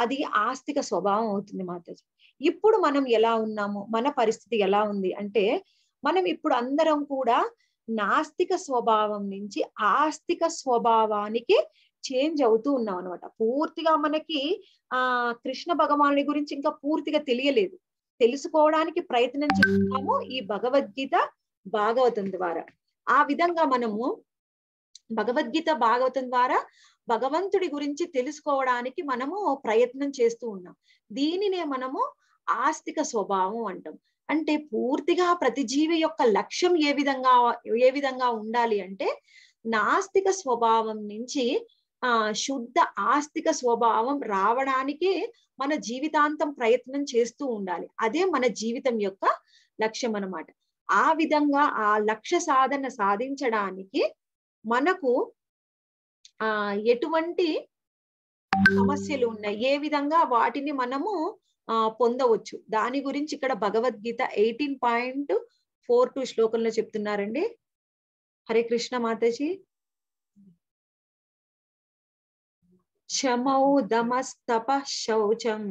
అది ఆస్తిక స్వభావం అవుతుంది మాతాజీ ఇప్పుడు మనం ఎలా ఉన్నాము మన పరిస్థితి ఎలా ఉంది అంటే మనం ఇప్పుడు అందరం కూడా నాస్తిక స్వభావం నుంచి ఆస్తిక స్వభావానికి చేంజ్ అవుతూ ఉన్నాం అనమాట పూర్తిగా మనకి ఆ కృష్ణ భగవాని గురించి ఇంకా పూర్తిగా తెలియలేదు తెలుసుకోవడానికి ప్రయత్నం చేస్తున్నాము ఈ భగవద్గీత భాగవతం ద్వారా ఆ విధంగా మనము భగవద్గీత భాగవతం ద్వారా భగవంతుడి గురించి తెలుసుకోవడానికి మనము ప్రయత్నం చేస్తూ ఉన్నాం దీనినే మనము ఆస్తిక స్వభావం అంటాం అంటే పూర్తిగా ప్రతి జీవి యొక్క లక్ష్యం ఏ విధంగా ఏ విధంగా ఉండాలి అంటే నాస్తిక స్వభావం నుంచి ఆ శుద్ధ ఆస్తిక స్వభావం రావడానికి మన జీవితాంతం ప్రయత్నం చేస్తూ ఉండాలి అదే మన జీవితం యొక్క లక్ష్యం అనమాట ఆ విధంగా ఆ లక్ష్య సాధన సాధించడానికి మనకు ఆ ఎటువంటి సమస్యలు ఉన్నాయి ఏ విధంగా వాటిని మనము ఆ పొందవచ్చు దాని గురించి ఇక్కడ Bhagavad Gita eighteen point four two శ్లోకంలో చెప్తున్నారండి హరే కృష్ణ మాతాజీ శమౌ దమస్తప శౌచం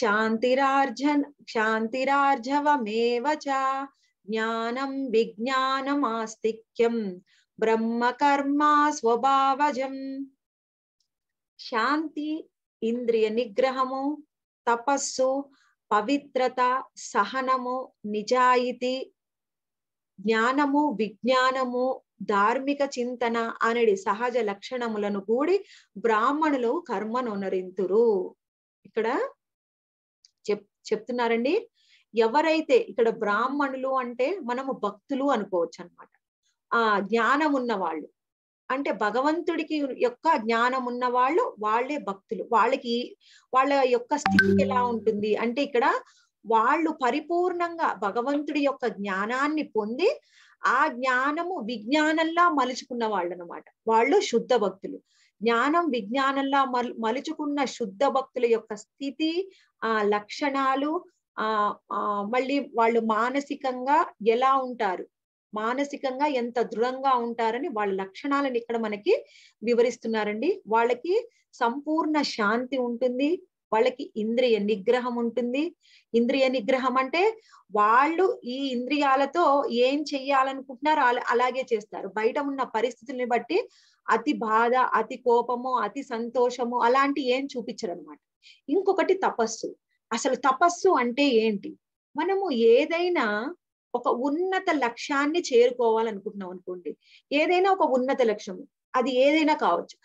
శాంతిరార్జన్ శాంతిరార్జవమేవ జ్ఞానం విజ్ఞానమాస్తిక్యం బ్రహ్మకర్మ స్వభావజం శాంతి ఇంద్రియ నిగ్రహము తపస్సు పవిత్రత సహనము నిజాయితీ జ్ఞానము విజ్ఞానము ధార్మిక చింతన అనేది సహజ లక్షణములను కూడి బ్రాహ్మణులు కర్మనునరింతురు ఇక్కడ చెప్ చెప్తున్నారండి ఎవరైతే ఇక్కడ బ్రాహ్మణులు అంటే మనము భక్తులు అనుకోవచ్చు అనమాట ఆ జ్ఞానం ఉన్నవాళ్ళు అంటే భగవంతుడికి యొక్క జ్ఞానం ఉన్న వాళ్ళు వాళ్ళే భక్తులు వాళ్ళకి వాళ్ళ యొక్క స్థితి ఎలా hmm. ఉంటుంది అంటే ఇక్కడ వాళ్ళు పరిపూర్ణంగా భగవంతుడి యొక్క జ్ఞానాన్ని పొంది ఆ జ్ఞానము విజ్ఞానంలా మలుచుకున్న వాళ్ళు అనమాట వాళ్ళు శుద్ధ భక్తులు జ్ఞానం విజ్ఞానంలా మలుచుకున్న శుద్ధ భక్తుల యొక్క స్థితి ఆ లక్షణాలు ఆ మళ్ళీ వాళ్ళు మానసికంగా ఎలా ఉంటారు మానసికంగా ఎంత దృఢంగా ఉంటారని వాళ్ళ లక్షణాలను ఇక్కడ మనకి వివరిస్తున్నారండి వాళ్ళకి సంపూర్ణ శాంతి ఉంటుంది వాళ్ళకి ఇంద్రియ నిగ్రహం ఉంటుంది ఇంద్రియ నిగ్రహం అంటే వాళ్ళు ఈ ఇంద్రియాలతో ఏం చెయ్యాలనుకుంటున్నారో అలాగే చేస్తారు బయట ఉన్న పరిస్థితుల్ని బట్టి అతి బాధ అతి కోపము అతి సంతోషము అలాంటి ఏం చూపించరు అనమాట ఇంకొకటి తపస్సు అసలు తపస్సు అంటే ఏంటి మనము ఏదైనా ఒక ఉన్నత లక్ష్యాన్ని చేరుకోవాలనుకుంటున్నాం అనుకోండి ఏదైనా ఒక ఉన్నత లక్ష్యము అది ఏదైనా కావచ్చు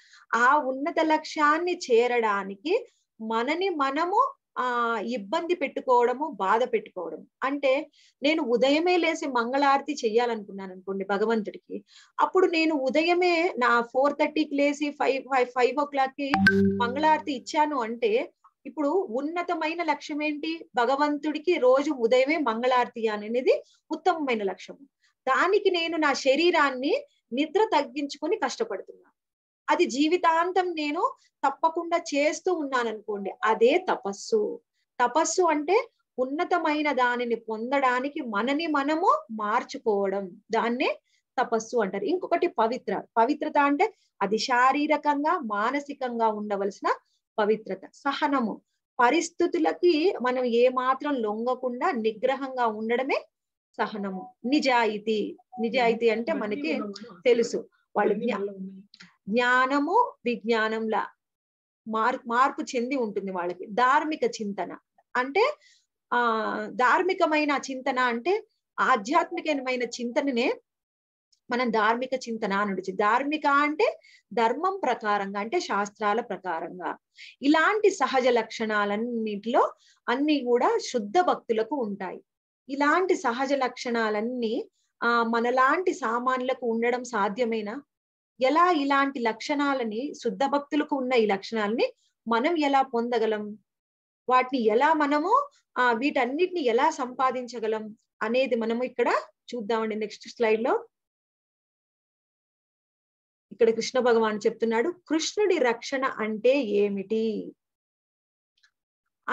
ఆ ఉన్నత లక్ష్యాన్ని చేరడానికి మనని మనము ఆ ఇబ్బంది పెట్టుకోవడము బాధ పెట్టుకోవడం అంటే నేను ఉదయమే లేసి మంగళారతి చెయ్యాలనుకున్నాను అనుకోండి భగవంతుడికి అప్పుడు నేను ఉదయమే నా ఫోర్ థర్టీకి లేసి five five five o'clock కి మంగళారతి ఇచ్చాను అంటే ఇప్పుడు ఉన్నతమైన లక్ష్యం ఏంటి భగవంతుడికి రోజు ఉదయమే మంగళార్తి అనేది ఉత్తమమైన లక్ష్యం దానికి నేను నా శరీరాన్ని నిద్ర తగ్గించుకొని కష్టపడుతున్నాను అది జీవితాంతం నేను తప్పకుండా చేస్తూ ఉన్నాను అనుకోండి అదే తపస్సు తపస్సు అంటే ఉన్నతమైన దానిని పొందడానికి మనని మనము మార్చుకోవడం దాన్నే తపస్సు అంటారు ఇంకొకటి పవిత్ర పవిత్రత అంటే అది శారీరకంగా మానసికంగా ఉండవలసిన పవిత్రత సహనము పరిస్థితులకి మనం ఏ మాత్రం లొంగకుండా నిగ్రహంగా ఉండడమే సహనము నిజాయితీ నిజాయితీ అంటే మనకి తెలుసు వాళ్ళు జ్ఞానము విజ్ఞానంలా మార్ మార్పు చెంది ఉంటుంది వాళ్ళకి ధార్మిక చింతన అంటే ఆ ధార్మికమైన చింతన అంటే ఆధ్యాత్మికమైన చింతననే మనం ధార్మిక చింతన అని ధార్మిక అంటే ధర్మం ప్రకారంగా అంటే శాస్త్రాల ప్రకారంగా ఇలాంటి సహజ లక్షణాలన్నింటిలో అన్ని కూడా శుద్ధ భక్తులకు ఉంటాయి ఇలాంటి సహజ లక్షణాలన్నీ ఆ మనలాంటి సామాన్యులకు ఉండడం సాధ్యమేనా ఎలా ఇలాంటి లక్షణాలని శుద్ధ భక్తులకు ఉన్న ఈ లక్షణాలని మనం ఎలా పొందగలం వాటిని ఎలా మనము ఆ వీటన్నిటిని ఎలా సంపాదించగలం అనేది మనము ఇక్కడ చూద్దామండి నెక్స్ట్ స్లైడ్ లో ఇక్కడ కృష్ణ భగవాన్ చెప్తున్నాడు కృష్ణుడి రక్షణ అంటే ఏమిటి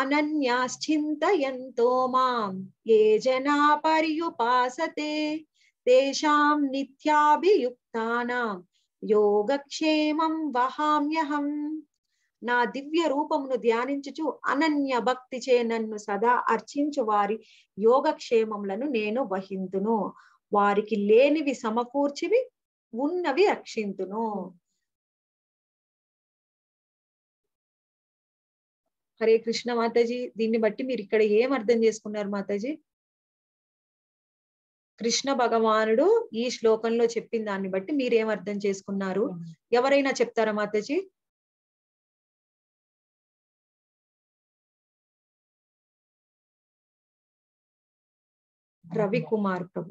అనన్యాశ్చింతయంతో మాం ఏ జనా పర్యుపాసతే తేషాం నిత్యాభియుక్తానాం యోగక్షేమం వహామ్యహం నా దివ్య రూపమును ధ్యానించుచు అనన్య భక్తి చే నన్ను సదా అర్చించు వారి యోగక్షేమములను
నేను వహింతును వారికి లేనివి సమకూర్చివి ఉన్నవి రక్షింతును హరే కృష్ణ మాతాజీ దీన్ని బట్టి మీరు ఇక్కడ ఏం అర్థం చేసుకున్నారు మాతాజీ
కృష్ణ భగవానుడు ఈ శ్లోకంలో చెప్పిన దాన్ని బట్టి మీరు ఏం అర్థం
చేసుకున్నారు ఎవరైనా చెప్తారా మాతాజీ రవికుమార్ ప్రభు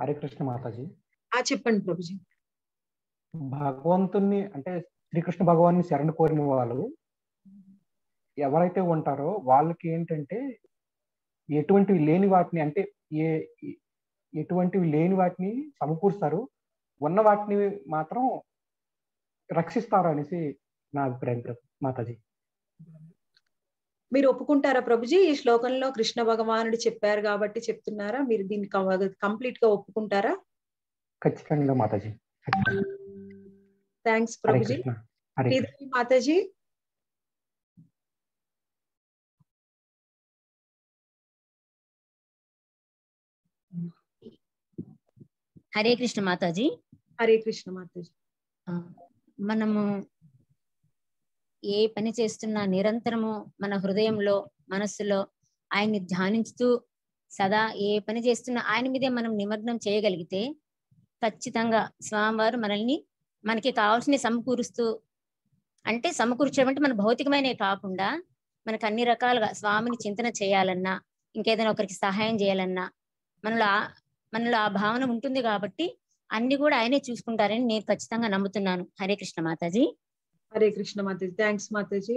హరే కృష్ణ మాతాజీ ఆ చెప్పండి ప్రభుజీ భగవంతుణ్ణి అంటే శ్రీకృష్ణ భగవాన్ని శరణ కోరిన వాళ్ళు ఎవరైతే ఉంటారో వాళ్ళకి ఏంటంటే ఎటువంటివి లేని వాటిని అంటే ఏ ఎటువంటివి లేని వాటిని సమకూరుస్తారు ఉన్న వాటిని మాత్రం రక్షిస్తారు అనేసి నా అభిప్రాయం మాతాజీ
మీరు ఒప్పుకుంటారా ప్రభుజీ ఈ శ్లోకంలో కృష్ణ భగవానుడు చెప్పారు కాబట్టి చెప్తున్నారా మీరు దీన్ని కంప్లీట్ గా ఒప్పుకుంటారా
ఖచ్చితంగా మాతాజీ
థ్యాంక్స్ ప్రభుజీ
మాతాజీ
హరే కృష్ణ మాతాజీ హరే కృష్ణ మాతాజీ మనము ఏ పని చేస్తున్నా నిరంతరము మన హృదయంలో మనస్సులో ఆయన్ని ధ్యానించుతూ సదా ఏ పని చేస్తున్నా ఆయన మీదే మనం నిమగ్నం చేయగలిగితే ఖచ్చితంగా స్వామివారు మనల్ని మనకి కావాల్సిన సమకూరుస్తూ అంటే సమకూర్చడం అంటే మన భౌతికమైనవి కాకుండా మనకు అన్ని రకాలుగా స్వామిని చింతన చేయాలన్నా ఇంకేదైనా ఒకరికి సహాయం చేయాలన్నా మనలో ఆ మనలో ఆ భావన ఉంటుంది కాబట్టి అన్ని కూడా ఆయనే చూసుకుంటారని నేను ఖచ్చితంగా నమ్ముతున్నాను హరే కృష్ణ మాతాజీ హరే కృష్ణ మాతాజీ థ్యాంక్స్ మాతాజీ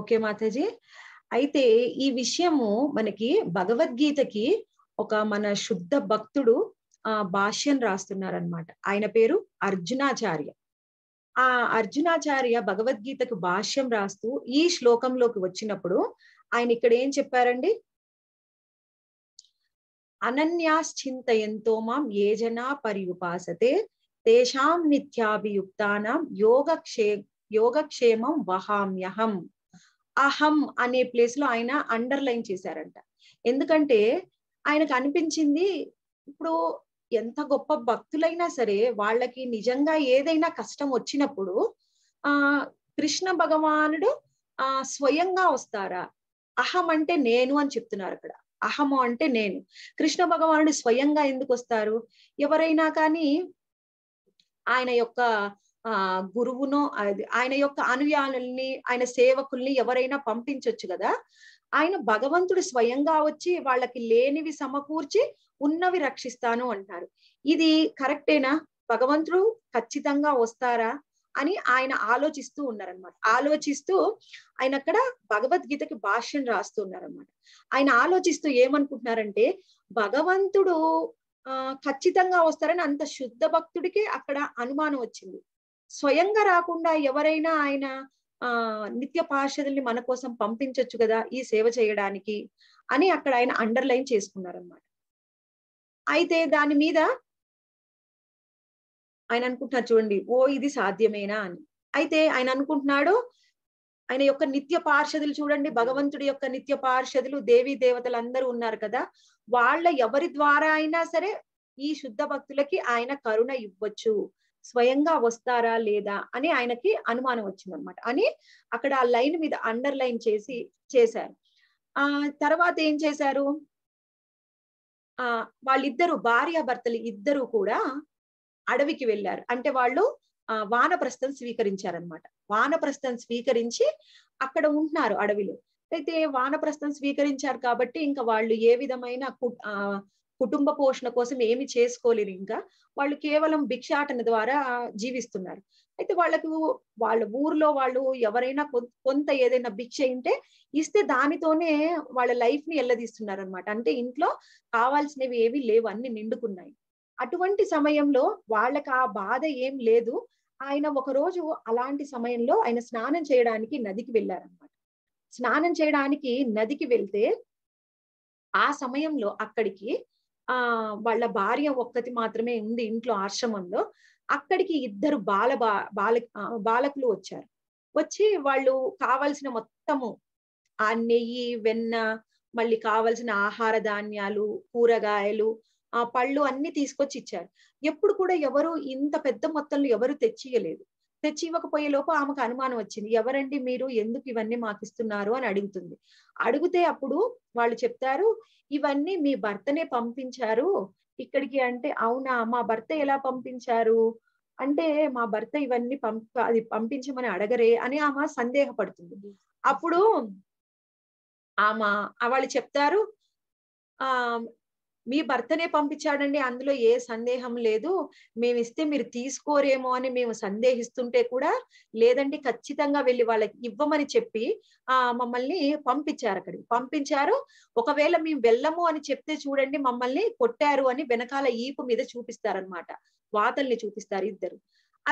ఓకే
మాతాజీ అయితే ఈ విషయము మనకి భగవద్గీతకి ఒక మన శుద్ధ భక్తుడు ఆ భాష్యం రాస్తున్నారనమాట ఆయన పేరు అర్జునాచార్య ఆ అర్జునాచార్య భగవద్గీతకు భాష్యం రాస్తూ ఈ శ్లోకంలోకి వచ్చినప్పుడు ఆయన ఇక్కడ ఏం చెప్పారండి అనన్యాశ్చింతయంతో మాం ఏ జనా పర్యుపాసతే తేషాం నిత్యాభియుక్తానం యోగక్షే యోగక్షేమం వహామ్యహం అహం అనే ప్లేస్ లో ఆయన అండర్లైన్ చేశారంట ఎందుకంటే ఆయనకు అనిపించింది ఇప్పుడు ఎంత గొప్ప భక్తులైనా సరే వాళ్ళకి నిజంగా ఏదైనా కష్టం వచ్చినప్పుడు ఆ కృష్ణ భగవానుడు ఆ స్వయంగా వస్తారా అహం అంటే నేను అని చెప్తున్నారు అక్కడ అహము అంటే నేను కృష్ణ భగవానుడు స్వయంగా ఎందుకు వస్తారు ఎవరైనా కానీ ఆయన యొక్క ఆ గురువును ఆయన యొక్క అనుయానుల్ని ఆయన సేవకుల్ని ఎవరైనా పంపించవచ్చు కదా ఆయన భగవంతుడు స్వయంగా వచ్చి వాళ్ళకి లేనివి సమకూర్చి ఉన్నవి రక్షిస్తాను అంటారు ఇది కరెక్టేనా భగవంతుడు ఖచ్చితంగా వస్తారా అని ఆయన ఆలోచిస్తూ ఉన్నారనమాట ఆలోచిస్తూ ఆయన అక్కడ భగవద్గీతకి భాష్యం రాస్తూ ఉన్నారనమాట ఆయన ఆలోచిస్తూ ఏమనుకుంటున్నారంటే భగవంతుడు ఆ ఖచ్చితంగా వస్తారని అంత శుద్ధ భక్తుడికి అక్కడ అనుమానం వచ్చింది స్వయంగా రాకుండా ఎవరైనా ఆయన ఆ నిత్య పార్షదుల్ని మన కోసం పంపించవచ్చు కదా ఈ సేవ చేయడానికి అని అక్కడ ఆయన అండర్లైన్ చేసుకున్నారనమాట అయితే దాని మీద ఆయన అనుకుంటున్నారు చూడండి ఓ ఇది సాధ్యమేనా అని అయితే ఆయన అనుకుంటున్నాడు ఆయన యొక్క నిత్య పార్షదులు చూడండి భగవంతుడి యొక్క నిత్య పార్షదులు దేవీ దేవతలు అందరూ ఉన్నారు కదా వాళ్ళ ఎవరి ద్వారా అయినా సరే ఈ శుద్ధ భక్తులకి ఆయన కరుణ ఇవ్వచ్చు స్వయంగా వస్తారా లేదా అని ఆయనకి అనుమానం వచ్చింది అనమాట అని అక్కడ ఆ లైన్ మీద అండర్లైన్ చేసి చేశారు ఆ తర్వాత ఏం చేశారు ఆ వాళ్ళిద్దరు భార్యాభర్తలు ఇద్దరు కూడా అడవికి వెళ్ళారు అంటే వాళ్ళు ఆ వానప్రస్థం స్వీకరించారనమాట వానప్రస్థం స్వీకరించి అక్కడ ఉంటున్నారు అడవిలో అయితే వానప్రస్థం స్వీకరించారు కాబట్టి ఇంకా వాళ్ళు ఏ విధమైన కుటుంబ పోషణ కోసం ఏమి చేసుకోలేరు ఇంకా వాళ్ళు కేవలం భిక్షాటన ద్వారా జీవిస్తున్నారు అయితే వాళ్ళకు వాళ్ళ ఊర్లో వాళ్ళు ఎవరైనా కొంత ఏదైనా భిక్ష ఉంటే ఇస్తే దానితోనే వాళ్ళ లైఫ్ ని ఎల్లదీస్తున్నారు అనమాట అంటే ఇంట్లో కావాల్సినవి ఏవి లేవు అన్ని నిండుకున్నాయి అటువంటి సమయంలో వాళ్ళకి ఆ బాధ ఏం లేదు ఆయన ఒకరోజు అలాంటి సమయంలో ఆయన స్నానం చేయడానికి నదికి వెళ్ళారనమాట స్నానం చేయడానికి నదికి వెళ్తే ఆ సమయంలో అక్కడికి ఆ వాళ్ళ భార్య ఒక్కటి మాత్రమే ఉంది ఇంట్లో ఆశ్రమంలో అక్కడికి ఇద్దరు బాల బాల బాలకులు వచ్చారు వచ్చి వాళ్ళు కావలసిన మొత్తము ఆ నెయ్యి వెన్న మళ్ళీ కావలసిన ఆహార ధాన్యాలు కూరగాయలు ఆ పళ్ళు అన్ని తీసుకొచ్చి ఇచ్చారు ఎప్పుడు కూడా ఎవరు ఇంత పెద్ద మొత్తంలో ఎవరు తెచ్చియలేదు తెచ్చి ఇవ్వకపోయే లోపు ఆమెకు అనుమానం వచ్చింది ఎవరండి మీరు ఎందుకు ఇవన్నీ మాకు ఇస్తున్నారు అని అడుగుతుంది అడిగితే అప్పుడు వాళ్ళు చెప్తారు ఇవన్నీ మీ భర్తనే పంపించారు ఇక్కడికి అంటే అవునా మా భర్త ఎలా పంపించారు అంటే మా భర్త ఇవన్నీ పంప అది పంపించమని అడగరే అని ఆమె సందేహపడుతుంది అప్పుడు ఆమె వాళ్ళు చెప్తారు ఆ మీ భర్తనే పంపించాడండి అందులో ఏ సందేహం లేదు మేము ఇస్తే మీరు తీసుకోరేమో అని మేము సందేహిస్తుంటే కూడా లేదండి ఖచ్చితంగా వెళ్ళి వాళ్ళకి ఇవ్వమని చెప్పి ఆ మమ్మల్ని పంపించారు అక్కడికి పంపించారు ఒకవేళ మేము వెళ్ళము అని చెప్తే చూడండి మమ్మల్ని కొట్టారు అని వెనకాల ఈపు మీద చూపిస్తారనమాట వాతల్ని చూపిస్తారు ఇద్దరు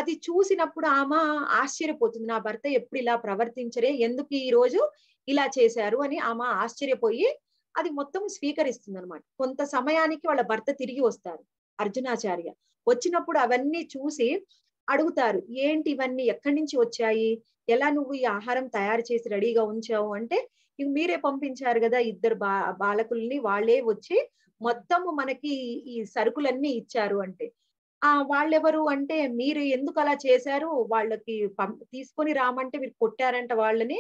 అది చూసినప్పుడు ఆమె ఆశ్చర్యపోతుంది నా భర్త ఎప్పుడు ఇలా ప్రవర్తించరే ఎందుకు ఈ రోజు ఇలా చేశారు అని ఆమె ఆశ్చర్యపోయి అది మొత్తం స్వీకరిస్తుంది అనమాట కొంత సమయానికి వాళ్ళ భర్త తిరిగి వస్తారు అర్జునాచార్య వచ్చినప్పుడు అవన్నీ చూసి అడుగుతారు ఏంటి ఇవన్నీ ఎక్కడి నుంచి వచ్చాయి ఎలా నువ్వు ఈ ఆహారం తయారు చేసి రెడీగా ఉంచావు అంటే ఇవి మీరే పంపించారు కదా ఇద్దరు బా బాలకుల్ని వాళ్ళే వచ్చి మొత్తము మనకి ఈ సరుకులన్నీ ఇచ్చారు అంటే ఆ వాళ్ళెవరు అంటే మీరు ఎందుకు అలా చేశారు వాళ్ళకి తీసుకొని రామంటే మీరు కొట్టారంట వాళ్ళని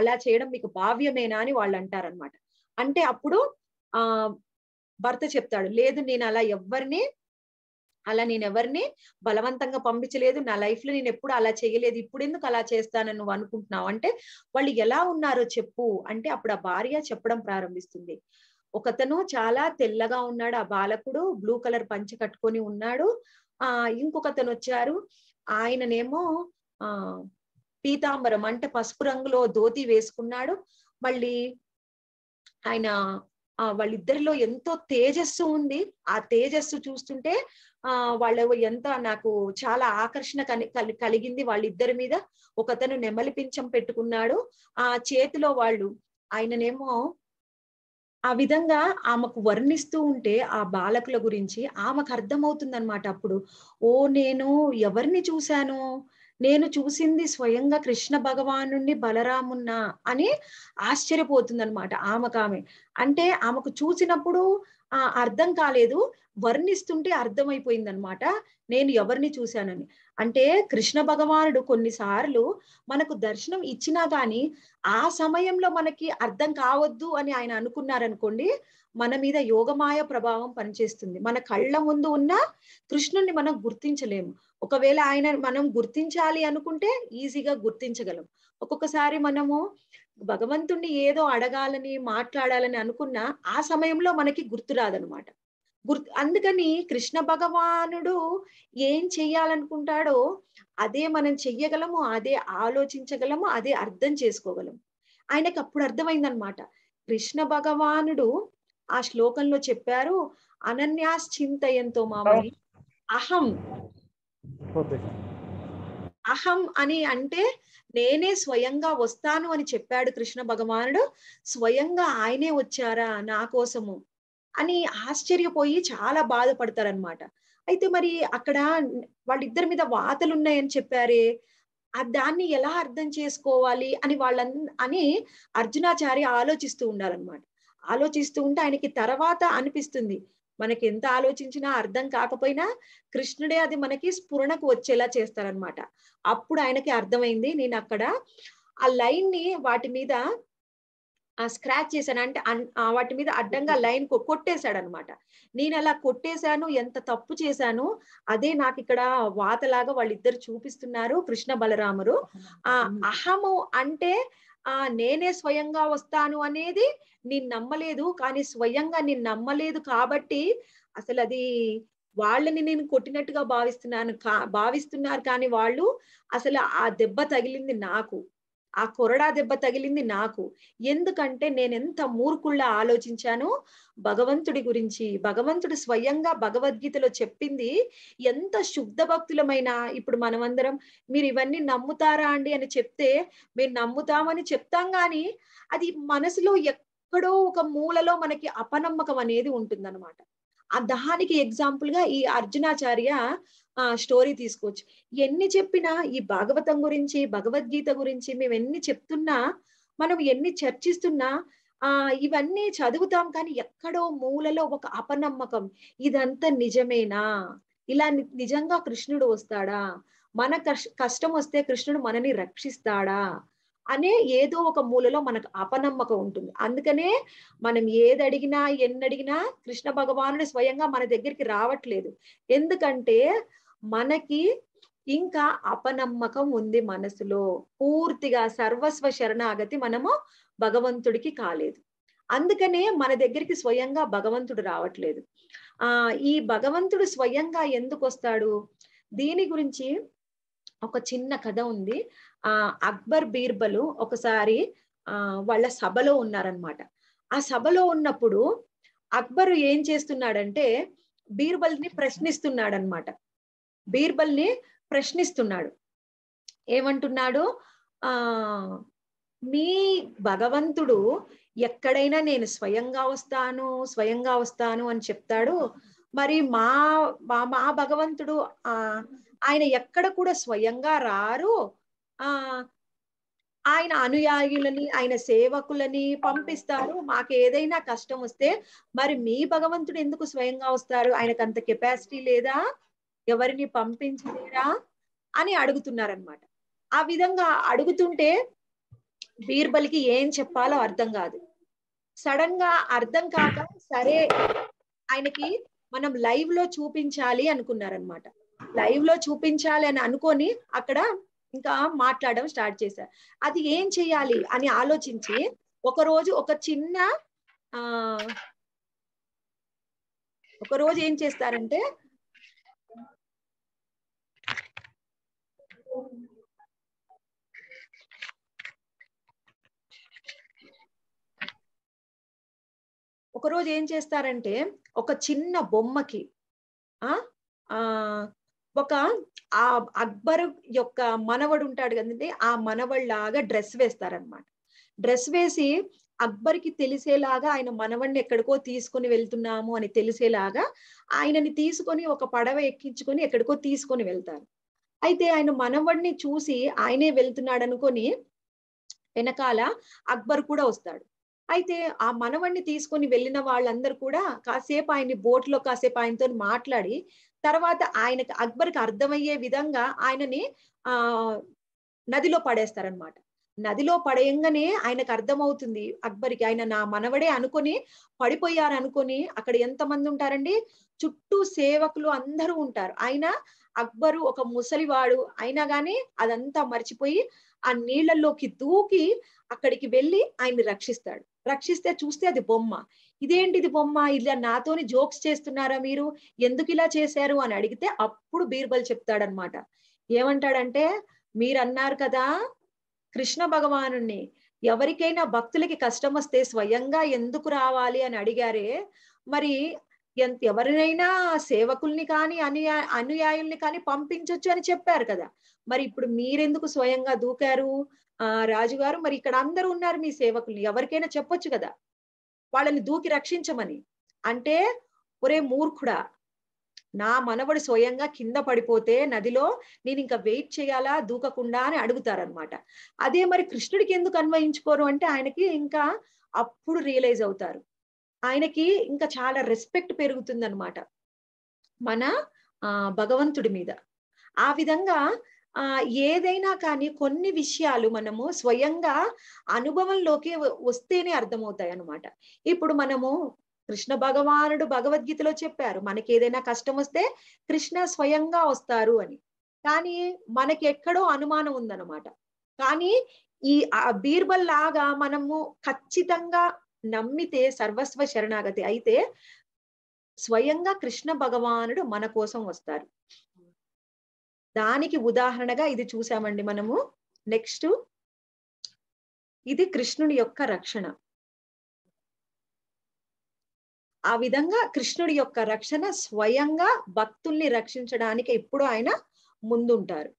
అలా చేయడం మీకు భావ్యమేనా అని వాళ్ళు అంటారనమాట అంటే అప్పుడు ఆ భర్త చెప్తాడు లేదు నేను అలా ఎవరిని అలా నేను ఎవరిని బలవంతంగా పంపించలేదు నా లైఫ్ లో నేను ఎప్పుడు అలా చేయలేదు ఇప్పుడు ఎందుకు అలా చేస్తానని నువ్వు అనుకుంటున్నావు అంటే వాళ్ళు ఎలా ఉన్నారో చెప్పు అంటే అప్పుడు ఆ భార్య చెప్పడం ప్రారంభిస్తుంది ఒకతను చాలా తెల్లగా ఉన్నాడు ఆ బాలకుడు బ్లూ కలర్ పంచ కట్టుకొని ఉన్నాడు ఆ ఇంకొకతను వచ్చారు ఆయననేమో ఆ పీతాంబరం అంటే పసుపు రంగులో ధోతి వేసుకున్నాడు మళ్ళీ ఆయన ఆ వాళ్ళిద్దరిలో ఎంతో తేజస్సు ఉంది ఆ తేజస్సు చూస్తుంటే ఆ వాళ్ళ ఎంత నాకు చాలా ఆకర్షణ కలి కలిగింది వాళ్ళిద్దరి మీద ఒకతను నెమలి పింఛం పెట్టుకున్నాడు ఆ చేతిలో వాళ్ళు ఆయననేమో ఆ విధంగా ఆమెకు వర్ణిస్తూ ఉంటే ఆ బాలకుల గురించి ఆమెకు అనమాట అప్పుడు ఓ నేను ఎవరిని చూశాను నేను చూసింది స్వయంగా కృష్ణ భగవాను బలరామున్నా అని ఆశ్చర్యపోతుందనమాట ఆమె అంటే ఆమెకు చూసినప్పుడు ఆ అర్థం కాలేదు వర్ణిస్తుంటే అర్థమైపోయింది అనమాట నేను ఎవరిని చూశానని అంటే కృష్ణ భగవానుడు కొన్నిసార్లు మనకు దర్శనం ఇచ్చినా గాని ఆ సమయంలో మనకి అర్థం కావద్దు అని ఆయన అనుకున్నారనుకోండి మన మీద యోగమాయ ప్రభావం పనిచేస్తుంది మన కళ్ళ ముందు ఉన్న కృష్ణుణ్ణి మనం గుర్తించలేము ఒకవేళ ఆయన మనం గుర్తించాలి అనుకుంటే ఈజీగా గుర్తించగలం ఒక్కొక్కసారి మనము భగవంతుణ్ణి ఏదో అడగాలని మాట్లాడాలని అనుకున్నా ఆ సమయంలో మనకి గుర్తు రాదనమాట గుర్తు అందుకని కృష్ణ భగవానుడు ఏం చెయ్యాలనుకుంటాడో అదే మనం చెయ్యగలము అదే ఆలోచించగలము అదే అర్థం చేసుకోగలము ఆయనకి అప్పుడు అర్థమైందనమాట కృష్ణ భగవానుడు ఆ శ్లోకంలో చెప్పారు అనన్యాశ్చింతయంతో మామని అహం అహం అని అంటే నేనే స్వయంగా వస్తాను అని చెప్పాడు కృష్ణ భగవానుడు స్వయంగా ఆయనే వచ్చారా నా కోసము అని ఆశ్చర్యపోయి చాలా బాధపడతారనమాట అయితే మరి అక్కడ వాళ్ళిద్దరి మీద వాతలు ఉన్నాయని చెప్పారే దాన్ని ఎలా అర్థం చేసుకోవాలి అని వాళ్ళ అని అర్జునాచార్య ఆలోచిస్తూ ఉండాలన్నమాట ఆలోచిస్తూ ఉంటే ఆయనకి తర్వాత అనిపిస్తుంది మనకి ఎంత ఆలోచించినా అర్థం కాకపోయినా కృష్ణుడే అది మనకి స్ఫురణకు వచ్చేలా చేస్తారనమాట అప్పుడు ఆయనకి అర్థమైంది నేను అక్కడ ఆ లైన్ ని వాటి మీద ఆ స్క్రాచ్ చేశాను అంటే వాటి మీద అడ్డంగా లైన్ కొట్టేశాడు అనమాట నేను అలా కొట్టేశాను ఎంత తప్పు చేశాను అదే నాకు ఇక్కడ వాతలాగా వాళ్ళిద్దరు చూపిస్తున్నారు కృష్ణ బలరామురు ఆ అహము అంటే ఆ నేనే స్వయంగా వస్తాను అనేది నేను నమ్మలేదు కానీ స్వయంగా నేను నమ్మలేదు కాబట్టి అసలు అది వాళ్ళని నేను కొట్టినట్టుగా భావిస్తున్నాను కా భావిస్తున్నారు కానీ వాళ్ళు అసలు ఆ దెబ్బ తగిలింది నాకు ఆ కొరడా దెబ్బ తగిలింది నాకు ఎందుకంటే నేనెంత మూర్ఖుళ్ళ ఆలోచించాను భగవంతుడి గురించి భగవంతుడు స్వయంగా భగవద్గీతలో చెప్పింది ఎంత శుద్ధ భక్తులమైన ఇప్పుడు మనమందరం మీరు ఇవన్నీ నమ్ముతారా అండి అని చెప్తే మేము నమ్ముతామని చెప్తాం కానీ అది మనసులో ఎక్కడో ఒక మూలలో మనకి అపనమ్మకం అనేది ఉంటుందన్నమాట ఆ దానికి ఎగ్జాంపుల్ గా ఈ అర్జునాచార్య ఆ స్టోరీ తీసుకోవచ్చు ఎన్ని చెప్పినా ఈ భాగవతం గురించి భగవద్గీత గురించి మేము ఎన్ని చెప్తున్నా మనం ఎన్ని చర్చిస్తున్నా ఆ ఇవన్నీ చదువుతాం కానీ ఎక్కడో మూలలో ఒక అపనమ్మకం ఇదంతా నిజమేనా ఇలా నిజంగా కృష్ణుడు వస్తాడా మన కష్టం వస్తే కృష్ణుడు మనని రక్షిస్తాడా అనే ఏదో ఒక మూలలో మనకు అపనమ్మకం ఉంటుంది అందుకనే మనం ఏది అడిగినా ఎన్ని అడిగినా కృష్ణ భగవానుడు స్వయంగా మన దగ్గరికి రావట్లేదు ఎందుకంటే మనకి ఇంకా అపనమ్మకం ఉంది మనసులో పూర్తిగా సర్వస్వ శరణాగతి మనము భగవంతుడికి కాలేదు అందుకనే మన దగ్గరికి స్వయంగా భగవంతుడు రావట్లేదు ఆ ఈ భగవంతుడు స్వయంగా ఎందుకు వస్తాడు దీని గురించి ఒక చిన్న కథ ఉంది ఆ అక్బర్ బీర్బలు ఒకసారి ఆ వాళ్ళ సభలో ఉన్నారనమాట ఆ సభలో ఉన్నప్పుడు అక్బర్ ఏం చేస్తున్నాడంటే బీర్బల్ని ప్రశ్నిస్తున్నాడనమాట బీర్బల్ ని ప్రశ్నిస్తున్నాడు ఏమంటున్నాడు ఆ మీ భగవంతుడు ఎక్కడైనా నేను స్వయంగా వస్తాను స్వయంగా వస్తాను అని చెప్తాడు మరి మా మా భగవంతుడు ఆ ఆయన ఎక్కడ కూడా స్వయంగా రారు ఆ ఆయన అనుయాయులని ఆయన సేవకులని పంపిస్తారు మాకు ఏదైనా కష్టం వస్తే మరి మీ భగవంతుడు ఎందుకు స్వయంగా వస్తారు ఆయనకు అంత కెపాసిటీ లేదా ఎవరిని పంపించలేరా అని అడుగుతున్నారనమాట ఆ విధంగా అడుగుతుంటే బీర్బల్కి ఏం చెప్పాలో అర్థం కాదు సడన్ గా అర్థం కాక సరే ఆయనకి మనం లైవ్ లో చూపించాలి అనుకున్నారనమాట లైవ్ లో చూపించాలి అని అనుకొని అక్కడ ఇంకా మాట్లాడడం స్టార్ట్ చేశారు అది ఏం చేయాలి అని ఆలోచించి ఒక రోజు ఒక చిన్న ఆ ఒక రోజు ఏం చేస్తారంటే ఒకరోజు ఏం చేస్తారంటే ఒక చిన్న బొమ్మకి ఆ ఒక ఆ అక్బర్ యొక్క మనవడు ఉంటాడు కదండి ఆ లాగా డ్రెస్ వేస్తారనమాట డ్రెస్ వేసి అక్బర్కి తెలిసేలాగా ఆయన మనవడిని ఎక్కడికో తీసుకొని వెళ్తున్నాము అని తెలిసేలాగా ఆయనని తీసుకొని ఒక పడవ ఎక్కించుకొని ఎక్కడికో తీసుకొని వెళ్తారు అయితే ఆయన మనవడిని చూసి ఆయనే వెళ్తున్నాడు అనుకొని వెనకాల అక్బర్ కూడా వస్తాడు అయితే ఆ మనవణ్ణి తీసుకొని వెళ్ళిన వాళ్ళందరూ కూడా కాసేపు ఆయన్ని బోట్లో కాసేపు ఆయనతో మాట్లాడి తర్వాత ఆయనకి అక్బర్కి అర్థమయ్యే విధంగా ఆయనని ఆ నదిలో పడేస్తారనమాట నదిలో పడేయంగానే ఆయనకు అర్థమవుతుంది అక్బర్కి ఆయన నా మనవడే అనుకొని పడిపోయారు అనుకొని అక్కడ ఎంతమంది ఉంటారండి చుట్టూ సేవకులు అందరూ ఉంటారు ఆయన అక్బరు ఒక ముసలివాడు అయినా కానీ అదంతా మర్చిపోయి ఆ నీళ్లలోకి దూకి అక్కడికి వెళ్ళి ఆయన్ని రక్షిస్తాడు రక్షిస్తే చూస్తే అది బొమ్మ ఇదేంటిది బొమ్మ ఇలా నాతోని జోక్స్ చేస్తున్నారా మీరు ఎందుకు ఇలా చేశారు అని అడిగితే అప్పుడు బీర్బల్ చెప్తాడనమాట ఏమంటాడంటే మీరు అన్నారు కదా కృష్ణ భగవాను ఎవరికైనా భక్తులకి కష్టం వస్తే స్వయంగా ఎందుకు రావాలి అని అడిగారే మరి ఎవరినైనా సేవకుల్ని కానీ అనుయా అనుయాయుల్ని కానీ పంపించవచ్చు అని చెప్పారు కదా మరి ఇప్పుడు మీరెందుకు స్వయంగా దూకారు ఆ రాజుగారు మరి ఇక్కడ అందరూ ఉన్నారు మీ సేవకుల్ని ఎవరికైనా చెప్పొచ్చు కదా వాళ్ళని దూకి రక్షించమని అంటే ఒరే మూర్ఖుడా నా మనవడు స్వయంగా కింద పడిపోతే నదిలో నేను ఇంకా వెయిట్ చేయాలా దూకకుండా అని అడుగుతారనమాట అదే మరి కృష్ణుడికి ఎందుకు అన్వయించుకోరు అంటే ఆయనకి ఇంకా అప్పుడు రియలైజ్ అవుతారు ఆయనకి ఇంకా చాలా రెస్పెక్ట్ పెరుగుతుంది అనమాట మన భగవంతుడి మీద ఆ విధంగా ఆ ఏదైనా కానీ కొన్ని విషయాలు మనము స్వయంగా అనుభవంలోకి వస్తేనే అర్థమవుతాయి అనమాట ఇప్పుడు మనము కృష్ణ భగవానుడు భగవద్గీతలో చెప్పారు మనకి ఏదైనా కష్టం వస్తే కృష్ణ స్వయంగా వస్తారు అని కానీ మనకి ఎక్కడో అనుమానం ఉందన్నమాట కానీ ఈ బీర్బల్ లాగా మనము ఖచ్చితంగా నమ్మితే సర్వస్వ శరణాగతి అయితే స్వయంగా కృష్ణ భగవానుడు మన కోసం వస్తారు దానికి ఉదాహరణగా ఇది చూసామండి మనము నెక్స్ట్ ఇది కృష్ణుడి యొక్క రక్షణ ఆ విధంగా కృష్ణుడి యొక్క రక్షణ స్వయంగా భక్తుల్ని రక్షించడానికి ఎప్పుడు ఆయన ముందుంటారు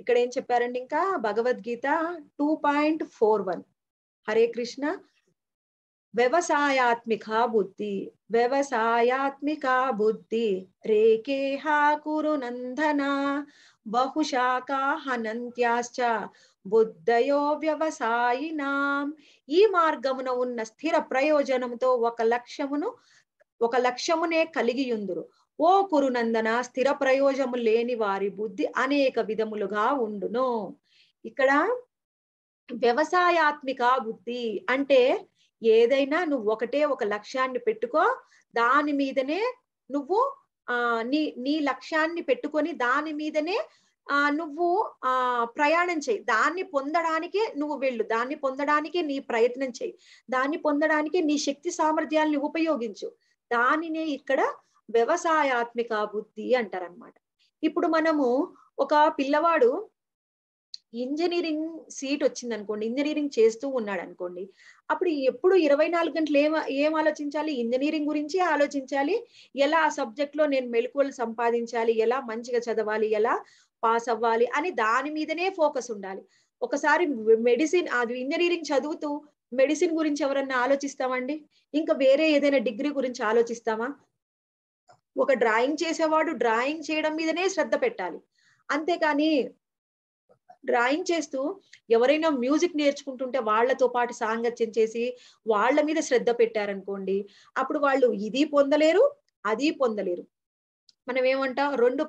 ఇక్కడ ఏం చెప్పారండి ఇంకా Bhagavad Gita two point four one Hare Krishna వ్యవసాయాత్మికా బుద్ధి వ్యవసాయాత్మికా బుద్ధి రేకే కురు నందన బహుశాకాహనంత్యాశ్చ బుద్ధయో వ్యవసాయినాం ఈ మార్గమున ఉన్న స్థిర ప్రయోజనంతో ఒక లక్ష్యమును ఒక లక్ష్యమునే కలిగియుందురు ఓ కురునందన స్థిర ప్రయోజము లేని వారి బుద్ధి అనేక విధములుగా ఉండును ఇక్కడ వ్యవసాయాత్మిక బుద్ధి అంటే ఏదైనా నువ్వు ఒకటే ఒక లక్ష్యాన్ని పెట్టుకో దాని మీదనే నువ్వు ఆ నీ నీ లక్ష్యాన్ని పెట్టుకొని దాని మీదనే ఆ నువ్వు ఆ ప్రయాణం చేయి దాన్ని పొందడానికి నువ్వు వెళ్ళు దాన్ని పొందడానికి నీ ప్రయత్నం చేయి దాన్ని పొందడానికి నీ శక్తి సామర్థ్యాల్ని ఉపయోగించు దానినే ఇక్కడ వ్యవసాయాత్మిక బుద్ధి అంటారనమాట ఇప్పుడు మనము ఒక పిల్లవాడు ఇంజనీరింగ్ సీట్ వచ్చింది అనుకోండి ఇంజనీరింగ్ చేస్తూ ఉన్నాడు అనుకోండి అప్పుడు ఎప్పుడు ఇరవై నాలుగు గంటలు ఏం ఏం ఆలోచించాలి ఇంజనీరింగ్ గురించి ఆలోచించాలి ఎలా ఆ సబ్జెక్ట్ లో నేను మెలకువలు సంపాదించాలి ఎలా మంచిగా చదవాలి ఎలా పాస్ అవ్వాలి అని దాని మీదనే ఫోకస్ ఉండాలి ఒకసారి మెడిసిన్ అది ఇంజనీరింగ్ చదువుతూ మెడిసిన్ గురించి ఎవరన్నా ఆలోచిస్తామండి ఇంకా వేరే ఏదైనా డిగ్రీ గురించి ఆలోచిస్తామా ఒక డ్రాయింగ్ చేసేవాడు డ్రాయింగ్ చేయడం మీదనే శ్రద్ధ పెట్టాలి అంతేకాని డ్రాయింగ్ చేస్తూ ఎవరైనా మ్యూజిక్ నేర్చుకుంటుంటే వాళ్లతో పాటు సాంగత్యం చేసి వాళ్ళ మీద శ్రద్ధ పెట్టారనుకోండి అప్పుడు వాళ్ళు ఇది పొందలేరు అది పొందలేరు మనం ఏమంటాం రెండు